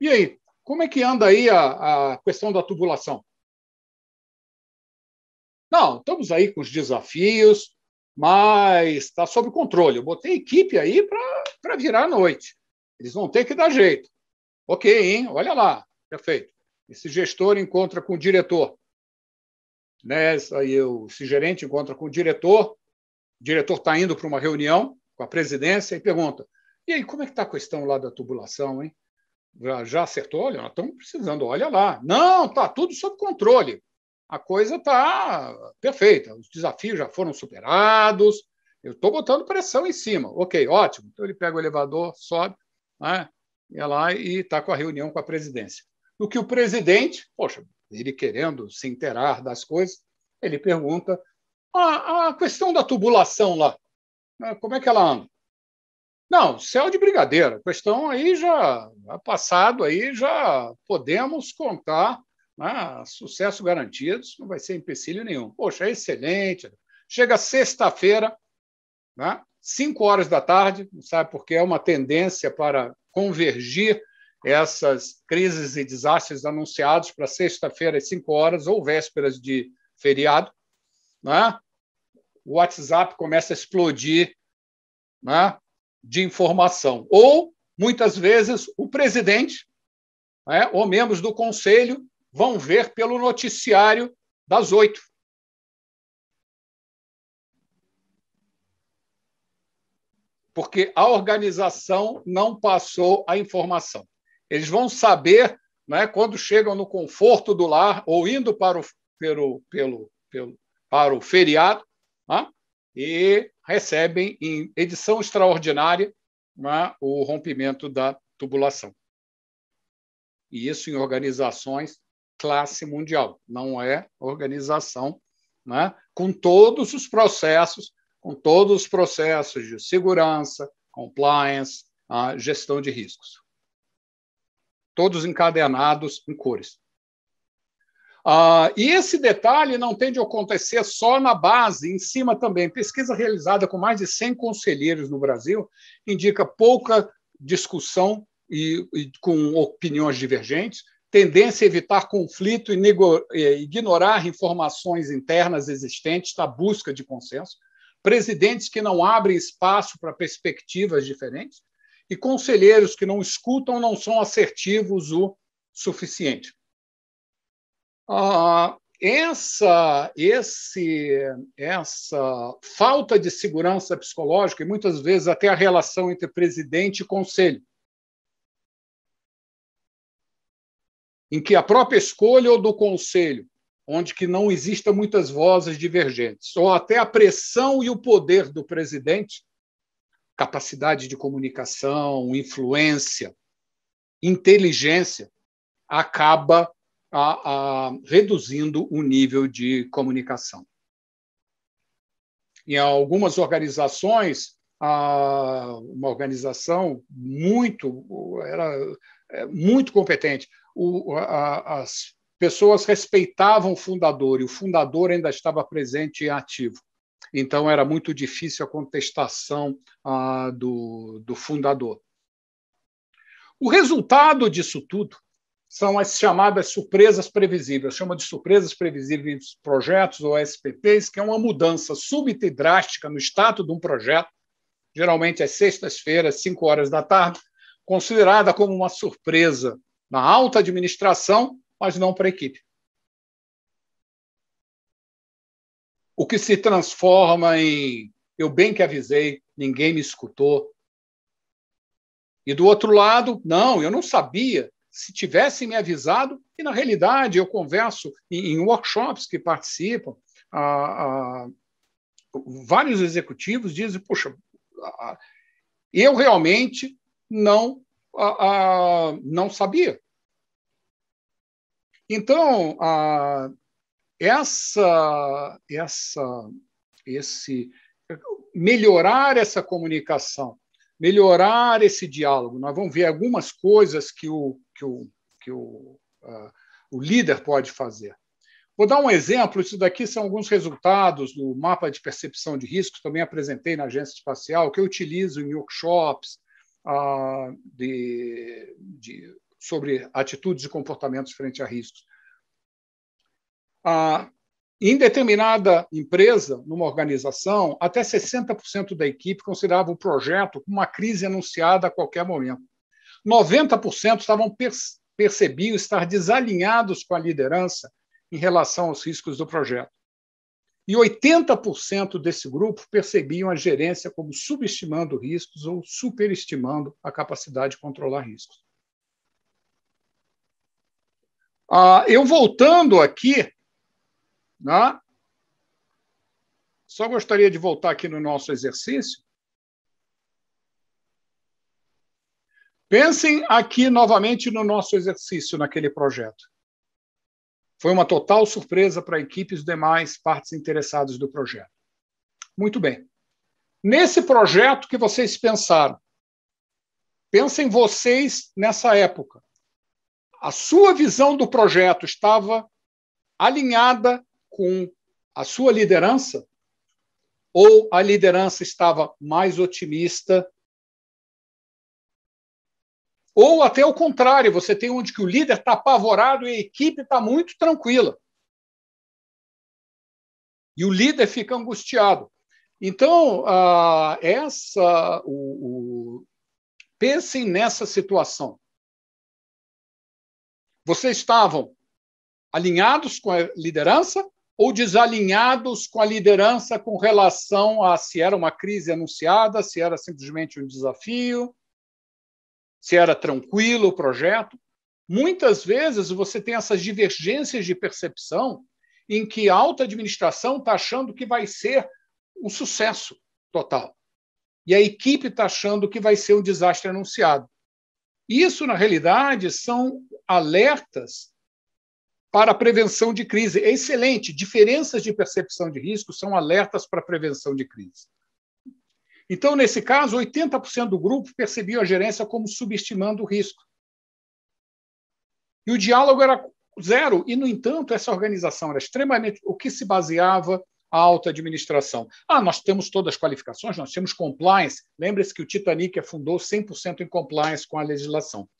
E aí, como é que anda aí a, a questão da tubulação? Não, estamos aí com os desafios, mas está sob controle. Eu botei equipe aí para virar à noite. Eles vão ter que dar jeito. Ok, hein? Olha lá. Perfeito. Esse gestor encontra com o diretor. Né? Aí eu, esse gerente encontra com o diretor. O diretor está indo para uma reunião com a presidência e pergunta: e aí, como é que está a questão lá da tubulação, hein? Já, já acertou? Olha, nós estamos precisando, olha lá. Não, está tudo sob controle. A coisa está perfeita. Os desafios já foram superados. Eu estou botando pressão em cima. Ok, ótimo. Então ele pega o elevador, sobe, né? ia lá e está com a reunião com a presidência. Do que o presidente, poxa, ele querendo se inteirar das coisas, ele pergunta: ah, a questão da tubulação lá, né? como é que ela anda? Não, céu de brigadeiro. A questão aí já passado aí já podemos contar né, sucesso garantido, não vai ser empecilho nenhum. Poxa, é excelente. Chega sexta-feira, né, horas da tarde, Não sabe, porque é uma tendência para convergir essas crises e desastres anunciados para sexta-feira às 5 horas ou vésperas de feriado. Né? O WhatsApp começa a explodir né? de informação. Ou, muitas vezes, o presidente né, ou membros do conselho vão ver pelo noticiário das oito. Porque a organização não passou a informação. Eles vão saber, né, quando chegam no conforto do lar ou indo para o, pelo, pelo, pelo, para o feriado, né, e recebem em edição extraordinária né, o rompimento da tubulação. E isso em organizações classe mundial, não é organização né, com todos os processos, com todos os processos de segurança, compliance, gestão de riscos. Todos encadenados em cores. Ah, e esse detalhe não tem de acontecer só na base, em cima também. Pesquisa realizada com mais de 100 conselheiros no Brasil indica pouca discussão e, e com opiniões divergentes, tendência a evitar conflito e ignorar informações internas existentes na tá? busca de consenso, presidentes que não abrem espaço para perspectivas diferentes e conselheiros que não escutam não são assertivos o suficiente. Ah, essa, esse, essa falta de segurança psicológica e muitas vezes até a relação entre presidente e conselho, em que a própria escolha ou do conselho, onde que não exista muitas vozes divergentes, ou até a pressão e o poder do presidente, capacidade de comunicação, influência, inteligência, acaba a, a, reduzindo o nível de comunicação. Em algumas organizações, a, uma organização muito era é, muito competente, o, as pessoas respeitavam o fundador e o fundador ainda estava presente e ativo. Então era muito difícil a contestação do, do fundador. O resultado disso tudo são as chamadas surpresas previsíveis. Chama de surpresas previsíveis projetos ou SPPs, que é uma mudança súbita e drástica no status de um projeto, geralmente às sextas-feiras, 5 horas da tarde, considerada como uma surpresa na alta administração, mas não para a equipe. O que se transforma em eu bem que avisei, ninguém me escutou. E do outro lado, não, eu não sabia se tivessem me avisado, e na realidade eu converso em, em workshops que participam, vários executivos dizem, puxa, eu realmente não, não sabia. Então, essa, essa, esse melhorar essa comunicação, melhorar esse diálogo. Nós vamos ver algumas coisas que o que o, que o, uh, o líder pode fazer. Vou dar um exemplo. Isso daqui são alguns resultados do mapa de percepção de riscos, também apresentei na agência espacial, que eu utilizo em workshops uh, de, de, sobre atitudes e comportamentos frente a riscos. Uh, em determinada empresa, numa organização, até 60% da equipe considerava o projeto uma crise anunciada a qualquer momento. 90% estavam percebiam estar desalinhados com a liderança em relação aos riscos do projeto. E 80% desse grupo percebiam a gerência como subestimando riscos ou superestimando a capacidade de controlar riscos. Ah, eu voltando aqui, né, só gostaria de voltar aqui no nosso exercício Pensem aqui novamente no nosso exercício naquele projeto. Foi uma total surpresa para equipes e demais partes interessadas do projeto. Muito bem. Nesse projeto que vocês pensaram, pensem vocês nessa época. A sua visão do projeto estava alinhada com a sua liderança? Ou a liderança estava mais otimista ou até o contrário, você tem onde que o líder está apavorado e a equipe está muito tranquila. E o líder fica angustiado. Então, ah, essa, o, o, pensem nessa situação. Vocês estavam alinhados com a liderança ou desalinhados com a liderança com relação a se era uma crise anunciada, se era simplesmente um desafio, se era tranquilo o projeto. Muitas vezes você tem essas divergências de percepção em que a alta administração está achando que vai ser um sucesso total e a equipe está achando que vai ser um desastre anunciado. Isso, na realidade, são alertas para a prevenção de crise. É excelente. Diferenças de percepção de risco são alertas para a prevenção de crise. Então, nesse caso, 80% do grupo percebia a gerência como subestimando o risco. E o diálogo era zero, e, no entanto, essa organização era extremamente. O que se baseava a alta administração? Ah, nós temos todas as qualificações, nós temos compliance. Lembre-se que o Titanic afundou 100% em compliance com a legislação.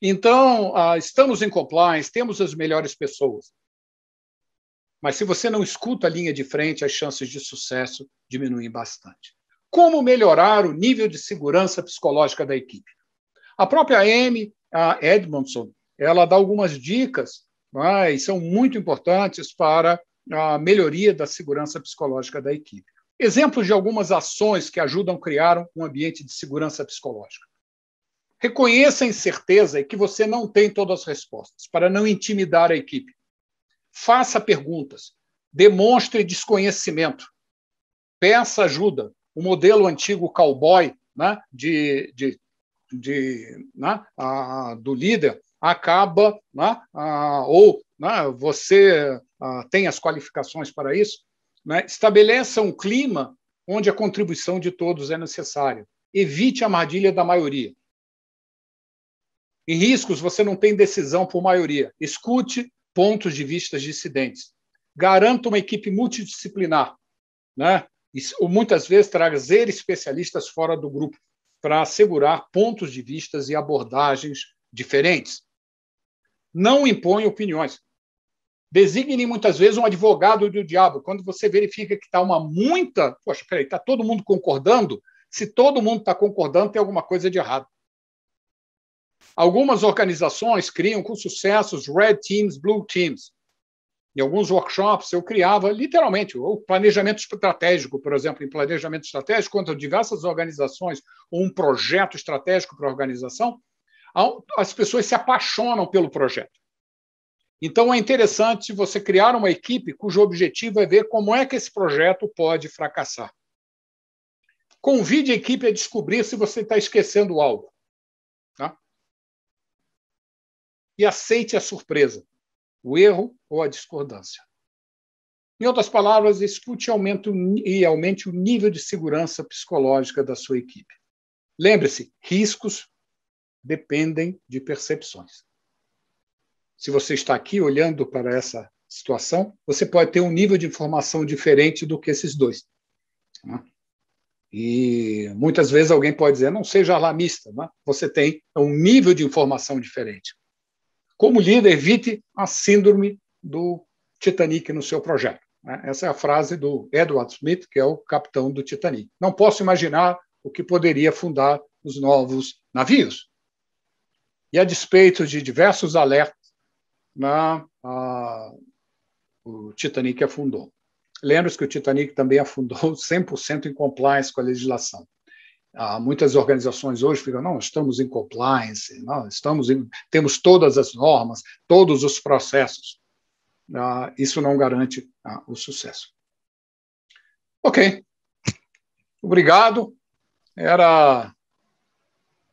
Então, ah, estamos em compliance, temos as melhores pessoas. Mas se você não escuta a linha de frente, as chances de sucesso diminuem bastante como melhorar o nível de segurança psicológica da equipe. A própria Amy, a Edmondson, ela dá algumas dicas, mas é? e são muito importantes para a melhoria da segurança psicológica da equipe. Exemplos de algumas ações que ajudam a criar um ambiente de segurança psicológica. Reconheça a incerteza e que você não tem todas as respostas, para não intimidar a equipe. Faça perguntas, demonstre desconhecimento, peça ajuda, o modelo antigo cowboy né, de, de, de, né, a, do líder acaba, né, a, ou né, você a, tem as qualificações para isso, né, estabeleça um clima onde a contribuição de todos é necessária. Evite a armadilha da maioria. Em riscos, você não tem decisão por maioria. Escute pontos de vista dissidentes. Garanta uma equipe multidisciplinar. Né? ou muitas vezes trazer especialistas fora do grupo para assegurar pontos de vistas e abordagens diferentes. Não impõe opiniões. Designe muitas vezes um advogado do diabo. Quando você verifica que está uma muita. Poxa, peraí, está todo mundo concordando? Se todo mundo está concordando, tem alguma coisa de errado. Algumas organizações criam com os red teams, blue teams em alguns workshops, eu criava literalmente o planejamento estratégico, por exemplo, em planejamento estratégico contra diversas organizações, ou um projeto estratégico para a organização, as pessoas se apaixonam pelo projeto. Então é interessante você criar uma equipe cujo objetivo é ver como é que esse projeto pode fracassar. Convide a equipe a descobrir se você está esquecendo algo. Tá? E aceite a surpresa o erro ou a discordância. Em outras palavras, escute e aumente, e aumente o nível de segurança psicológica da sua equipe. Lembre-se, riscos dependem de percepções. Se você está aqui olhando para essa situação, você pode ter um nível de informação diferente do que esses dois. Né? E muitas vezes alguém pode dizer, não seja alarmista, né? você tem um nível de informação diferente como líder, evite a síndrome do Titanic no seu projeto. Né? Essa é a frase do Edward Smith, que é o capitão do Titanic. Não posso imaginar o que poderia fundar os novos navios. E a despeito de diversos alertas, na, né, a, o Titanic afundou. Lembre-se que o Titanic também afundou 100% em compliance com a legislação. Ah, muitas organizações hoje ficam, não, estamos em compliance, não, estamos em, temos todas as normas, todos os processos. Ah, isso não garante ah, o sucesso. Ok. Obrigado. Era,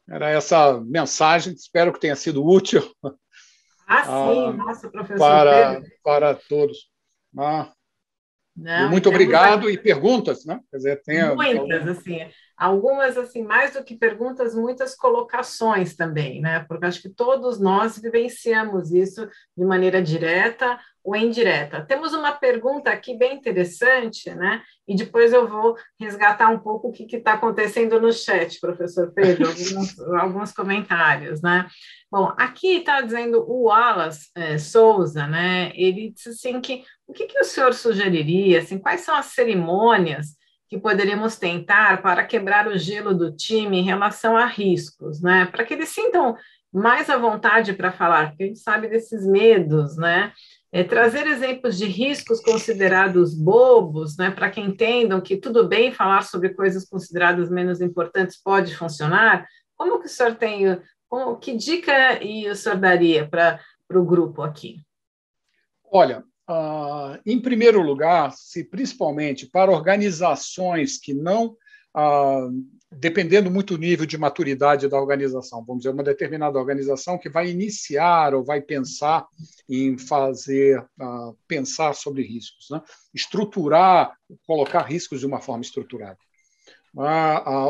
era essa mensagem. Espero que tenha sido útil. Ah, ah sim, nossa, professor. Para, Pedro. para todos. Ah, não, muito então, obrigado. E perguntas, né? Quer dizer, tem. Muitas, assim algumas assim mais do que perguntas, muitas colocações também, né? Porque acho que todos nós vivenciamos isso de maneira direta ou indireta. Temos uma pergunta aqui bem interessante, né? E depois eu vou resgatar um pouco o que está acontecendo no chat, professor Pedro, alguns, alguns comentários, né? Bom, aqui está dizendo o Wallace é, Souza, né? Ele disse assim que o que, que o senhor sugeriria, assim, quais são as cerimônias que poderíamos tentar para quebrar o gelo do time em relação a riscos, né? Para que eles sintam mais à vontade para falar, porque a gente sabe desses medos, né? É trazer exemplos de riscos considerados bobos, né, para que entendam que tudo bem falar sobre coisas consideradas menos importantes pode funcionar. Como que o senhor tem, como, que dica e o senhor daria para o grupo aqui? Olha, ah, em primeiro lugar, se principalmente para organizações que não, ah, dependendo muito do nível de maturidade da organização, vamos dizer, uma determinada organização que vai iniciar ou vai pensar em fazer, ah, pensar sobre riscos, né? estruturar, colocar riscos de uma forma estruturada.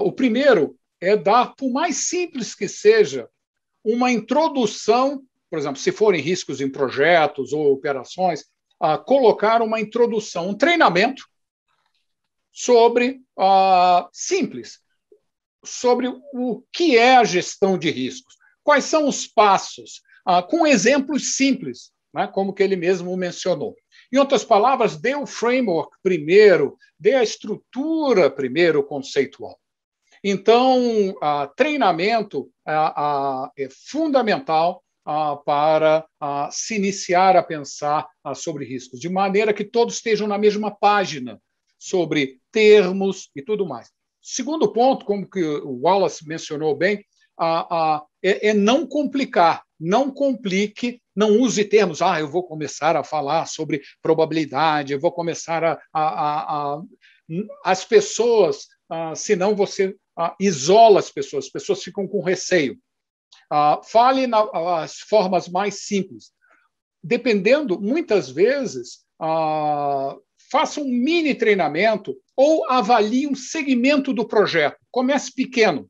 o primeiro é dar, por mais simples que seja, uma introdução, por exemplo, se forem riscos em projetos ou operações, a colocar uma introdução, um treinamento sobre simples, sobre o que é a gestão de riscos, quais são os passos, ah, com exemplos simples, né, como que ele mesmo mencionou. Em outras palavras, dê o framework primeiro, dê a estrutura primeiro conceitual. Então, ah, treinamento ah, é fundamental para se iniciar a pensar sobre riscos, de maneira que todos estejam na mesma página sobre termos e tudo mais. Segundo ponto, como que o Wallace mencionou bem, é, é, não complicar, não complique, não use termos. Ah, eu vou começar a falar sobre probabilidade, eu vou começar a, a, a as pessoas, ah, senão você ah, isola as pessoas, as pessoas ficam com receio. Ah, fale nas formas mais simples. Dependendo, muitas vezes, ah, faça um mini treinamento ou avalie um segmento do projeto. Comece pequeno.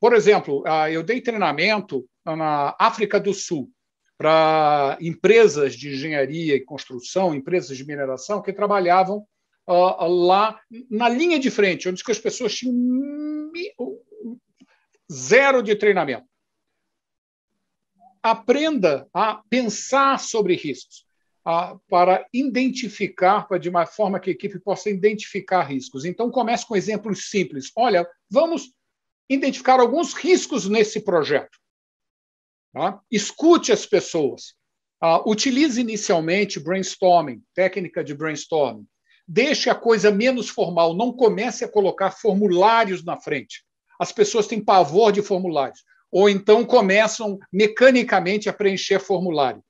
Por exemplo, ah, eu dei treinamento na África do Sul para empresas de engenharia e construção, empresas de mineração que trabalhavam lá na linha de frente, onde as pessoas tinham zero de treinamento. Aprenda a pensar sobre riscos, a, para identificar, para de uma forma que a equipe possa identificar riscos. Então, comece com exemplos simples. Olha, vamos identificar alguns riscos nesse projeto. Tá? Escute as pessoas. Uh, utilize inicialmente brainstorming, técnica de brainstorming. Deixe a coisa menos formal, não comece a colocar formulários na frente. As pessoas têm pavor de formulários, ou então começam mecanicamente a preencher formulário.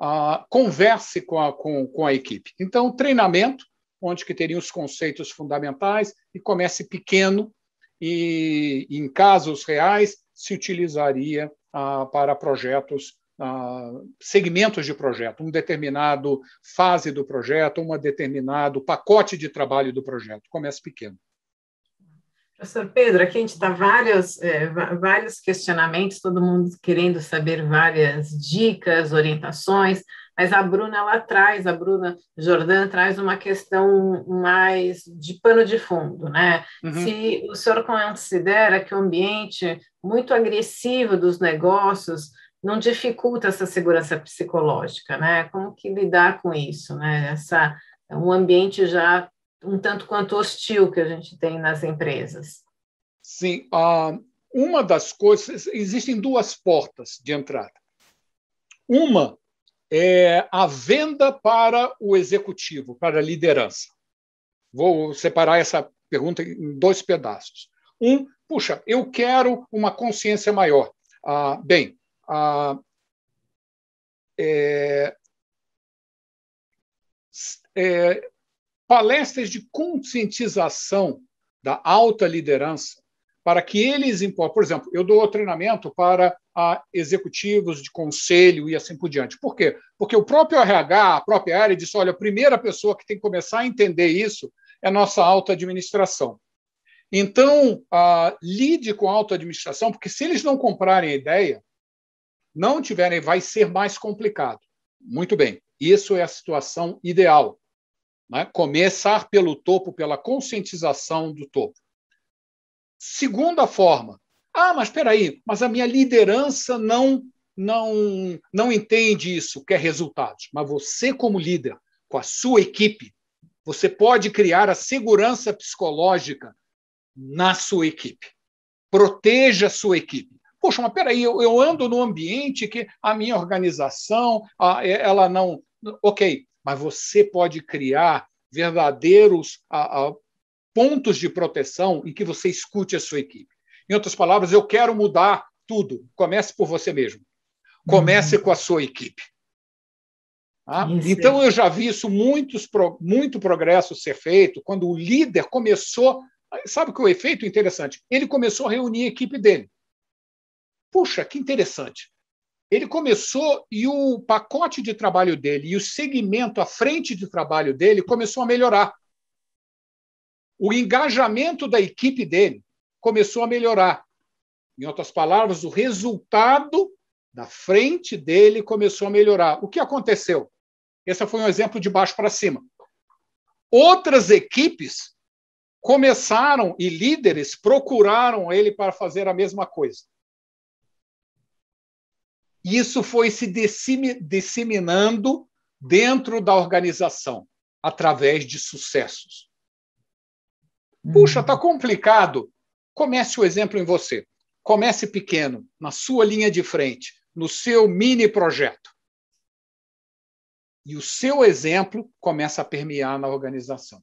Ah, converse com a, com, com a equipe. Então, treinamento, onde que teriam os conceitos fundamentais, e comece pequeno, e em casos reais, se utilizaria ah, para projetos ah, segmentos de projeto, um determinado fase do projeto, um determinado pacote de trabalho do projeto. Comece pequeno. Professor Pedro, aqui a gente está vários, é, vários questionamentos, todo mundo querendo saber várias dicas, orientações, mas a Bruna ela traz, a Bruna Jordan traz uma questão mais de pano de fundo, né? Uhum. Se o senhor considera que o ambiente muito agressivo dos negócios não dificulta essa segurança psicológica, né? Como que lidar com isso, né? Essa um ambiente já um tanto quanto hostil que a gente tem nas empresas. Sim, uma das coisas existem duas portas de entrada. Uma é a venda para o executivo, para a liderança. Vou separar essa pergunta em dois pedaços. Um, puxa, eu quero uma consciência maior. Ah, bem, ah, é, é, palestras de conscientização da alta liderança para que eles Por exemplo, eu dou treinamento para ah, executivos de conselho e assim por diante. Por quê? Porque o próprio RH, a própria área, disse: olha, a primeira pessoa que tem que começar a entender isso é a nossa alta administração. Então, ah, lide com a alta administração, porque se eles não comprarem a ideia, não tiverem, vai ser mais complicado. Muito bem, isso é a situação ideal. Né? Começar pelo topo, pela conscientização do topo. Segunda forma. Ah, mas espera aí, mas a minha liderança não não não entende isso, quer resultados. Mas você como líder, com a sua equipe, você pode criar a segurança psicológica na sua equipe. Proteja a sua equipe. Poxa, mas peraí, eu, eu ando num ambiente que a minha organização, a, ela não. Ok, mas você pode criar verdadeiros a, a, pontos de proteção em que você escute a sua equipe. Em outras palavras, eu quero mudar tudo. Comece por você mesmo. Comece uhum. com a sua equipe. Ah, então, é. eu já vi isso, muitos, muito progresso ser feito, quando o líder começou. Sabe que o efeito interessante? Ele começou a reunir a equipe dele. Puxa, que interessante ele começou e o pacote de trabalho dele e o segmento, a frente de trabalho dele começou a melhorar. O engajamento da equipe dele começou a melhorar. Em outras palavras, o resultado da frente dele começou a melhorar. O que aconteceu? Esse foi um exemplo de baixo para cima. Outras equipes começaram e líderes procuraram ele para fazer a mesma coisa isso foi se disseminando dentro da organização através de sucessos. Puxa, está uhum. complicado. Comece o exemplo em você. Comece pequeno, na sua linha de frente, no seu mini projeto. E o seu exemplo começa a permear na organização.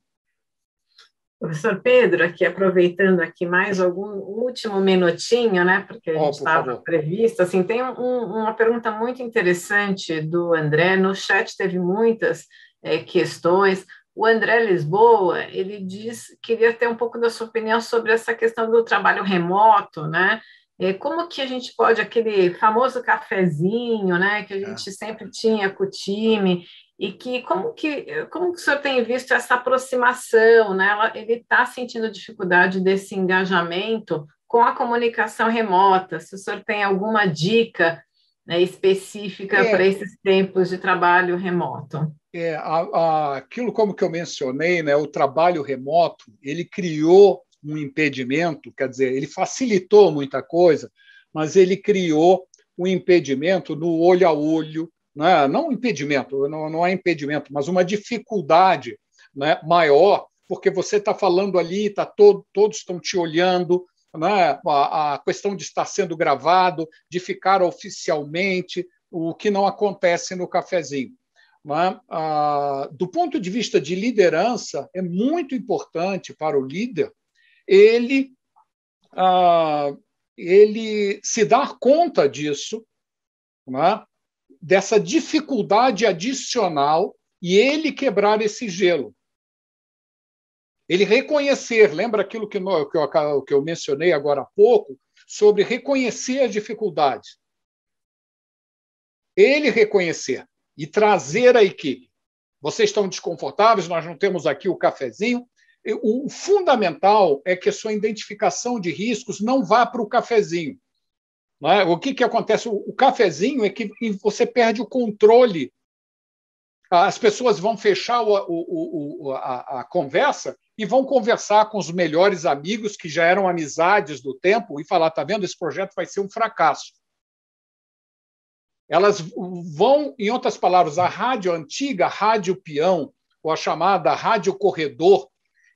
Professor Pedro, aqui aproveitando aqui mais algum último minutinho, né, porque a oh, gente estava previsto, assim, tem um, uma pergunta muito interessante do André, no chat teve muitas é, questões, o André Lisboa, ele diz, queria ter um pouco da sua opinião sobre essa questão do trabalho remoto, né, é, como que a gente pode, aquele famoso cafezinho, né, que a é. gente é. sempre tinha com o time, e que como que como que o senhor tem visto essa aproximação, né? Ela, ele está sentindo dificuldade desse engajamento com a comunicação remota. Se o senhor tem alguma dica né, específica é, para esses tempos de trabalho remoto? É a, a, aquilo como que eu mencionei, né? O trabalho remoto ele criou um impedimento, quer dizer, ele facilitou muita coisa, mas ele criou um impedimento no olho a olho, né? não impedimento, não, não é impedimento, mas uma dificuldade né? maior, porque você está falando ali, tá todo, todos estão te olhando, né? a, a questão de estar sendo gravado, de ficar oficialmente, o que não acontece no cafezinho. Né? Ah, do ponto de vista de liderança, é muito importante para o líder ele, ah, ele se dar conta disso, né, dessa dificuldade adicional e ele quebrar esse gelo. Ele reconhecer, lembra aquilo que, que, eu, que eu mencionei agora há pouco, sobre reconhecer as dificuldades. Ele reconhecer e trazer a equipe. Vocês estão desconfortáveis, nós não temos aqui o cafezinho. O fundamental é que a sua identificação de riscos não vá para o cafezinho é? O que, que acontece? O, o cafezinho é que você perde o controle. As pessoas vão fechar o, o, a, a, conversa e vão conversar com os melhores amigos que já eram amizades do tempo e falar: tá vendo, esse projeto vai ser um fracasso. Elas vão, em outras palavras, a rádio antiga, a rádio peão, ou a chamada rádio corredor,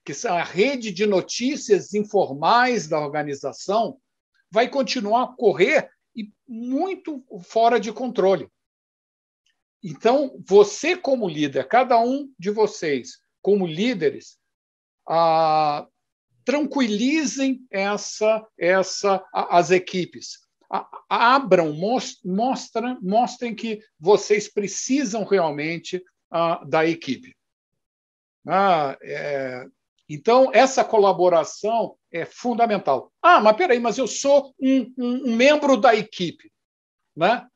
que são a rede de notícias informais da organização, vai continuar a correr e muito fora de controle. Então, você como líder, cada um de vocês como líderes, ah, tranquilizem essa, essa, as equipes. Abram, mostrem, mostrem que vocês precisam realmente ah, da equipe. Ah, é, então, essa colaboração é fundamental. Ah, mas peraí, mas eu sou um, um, um membro da equipe. Né?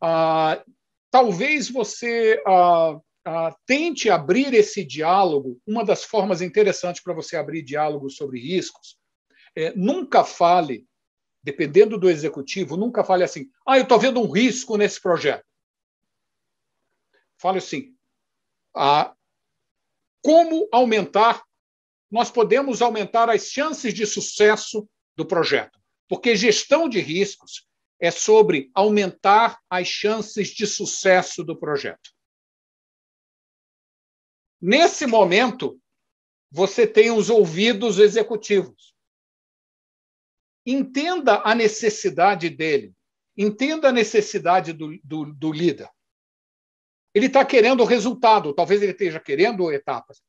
Ah, talvez você ah, ah, tente abrir esse diálogo. Uma das formas interessantes para você abrir diálogo sobre riscos é nunca fale, dependendo do executivo, nunca fale assim: ah, eu estou vendo um risco nesse projeto. Fale assim: ah, como aumentar nós podemos aumentar as chances de sucesso do projeto, porque gestão de riscos é sobre aumentar as chances de sucesso do projeto. Nesse momento, você tem os ouvidos executivos. Entenda a necessidade dele, entenda a necessidade do, do, do líder. Ele está querendo o resultado, talvez ele esteja querendo etapas,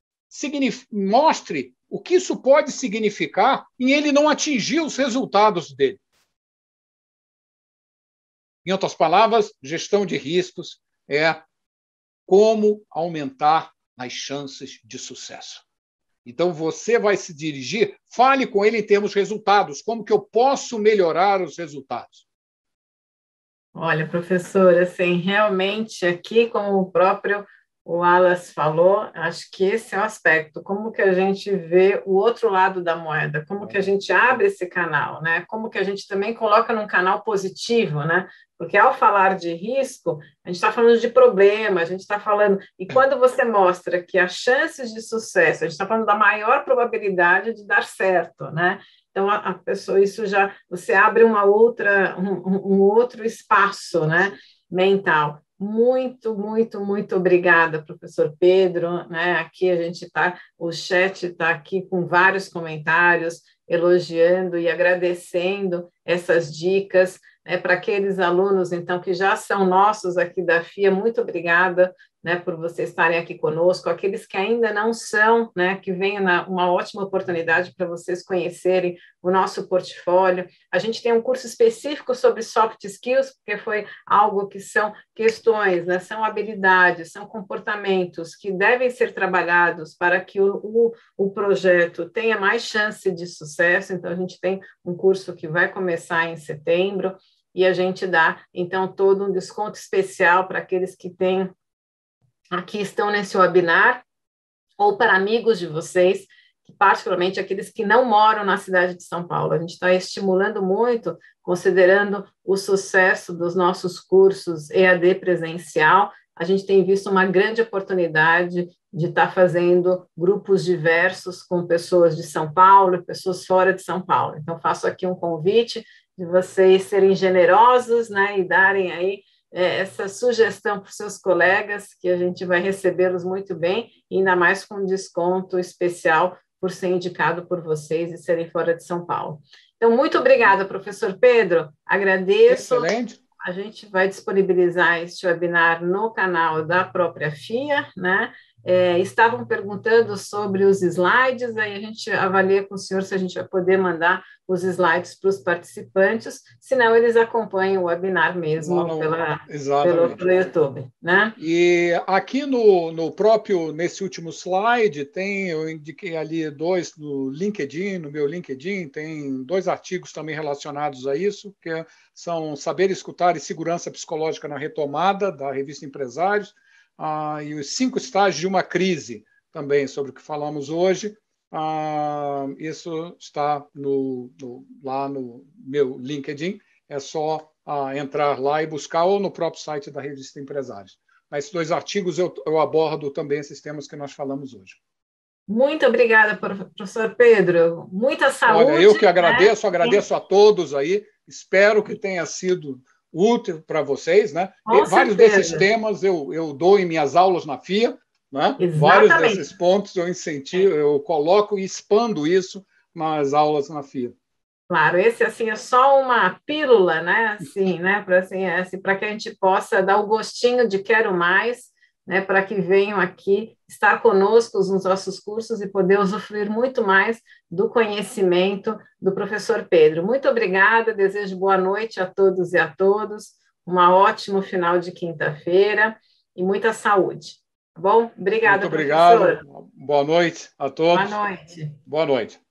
mostre o que isso pode significar em ele não atingir os resultados dele. Em outras palavras, gestão de riscos é como aumentar as chances de sucesso. Então você vai se dirigir, fale com ele em termos resultados, como que eu posso melhorar os resultados. Olha, professora, assim, realmente aqui, como o próprio o Alas falou, acho que esse é o aspecto, como que a gente vê o outro lado da moeda, como que a é. gente abre esse canal, né? Como que a gente também coloca num canal positivo, né? Porque ao falar de risco, a gente está falando de problema, a gente está falando. E quando você mostra que as chances de sucesso, a gente está falando da maior probabilidade de dar certo, né? Então a, a pessoa, isso já você abre uma outra, um, um outro espaço, né? Mental. Muito, muito, muito obrigada, professor Pedro. Né? Aqui a gente está, o chat está aqui com vários comentários elogiando e agradecendo essas dicas. Né? Para aqueles alunos, então, que já são nossos aqui da FIA, muito obrigada né, por vocês estarem aqui conosco, aqueles que ainda não são, né, que venha uma ótima oportunidade para vocês conhecerem o nosso portfólio. A gente tem um curso específico sobre soft skills, porque foi algo que são questões, né, são habilidades, são comportamentos que devem ser trabalhados para que o, o, o projeto tenha mais chance de sucesso. Então, a gente tem um curso que vai começar em setembro. E a gente dá, então, todo um desconto especial para aqueles que têm aqui estão nesse webinar, ou para amigos de vocês, particularmente aqueles que não moram na cidade de São Paulo. A gente está estimulando muito, considerando o sucesso dos nossos cursos EAD presencial, a gente tem visto uma grande oportunidade de estar tá fazendo grupos diversos com pessoas de São Paulo, pessoas fora de São Paulo. Então, faço aqui um convite de vocês serem generosos né, e darem aí é, essa sugestão para os seus colegas, que a gente vai recebê-los muito bem, ainda mais com desconto especial por ser indicado por vocês e serem fora de São Paulo. Então, muito obrigada, professor Pedro. Agradeço. Excelente. A gente vai disponibilizar este webinar no canal da própria FIA, né? É, estavam perguntando sobre os slides, aí a gente avalia com o senhor se a gente vai poder mandar os slides para os participantes, senão eles acompanham o webinar mesmo não, pela, pelo, pelo, YouTube. Né? E aqui no, no próprio, nesse último slide, tem, eu indiquei ali dois no LinkedIn, no meu LinkedIn, tem dois artigos também relacionados a isso, que é, são Saber Escutar e Segurança Psicológica na Retomada, da revista Empresários, ah, e os cinco estágios de uma crise, também sobre o que falamos hoje. Ah, isso está no, no, lá no meu LinkedIn, é só ah, entrar lá e buscar, ou no próprio site da Revista Empresários. Nesses dois artigos eu, eu abordo também esses temas que nós falamos hoje. Muito obrigada, professor Pedro. Muita saúde. Olha, eu que agradeço, né? agradeço a todos aí. Espero que tenha sido útil para vocês, né? vários desses temas eu, eu dou em minhas aulas na FIA, né? Vários desses pontos eu incentivo, eu coloco e expando isso nas aulas na FIA. Claro, esse assim é só uma pílula, né? Assim, né? Para assim, é, assim, que a gente possa dar o gostinho de quero mais né, para que venham aqui estar conosco nos nossos cursos e poder usufruir muito mais do conhecimento do professor Pedro. Muito obrigada, desejo boa noite a todos e a todas, um ótimo final de quinta-feira e muita saúde. Tá bom? Obrigada, muito obrigado. Professor. Boa noite a todos. Boa noite. Boa noite.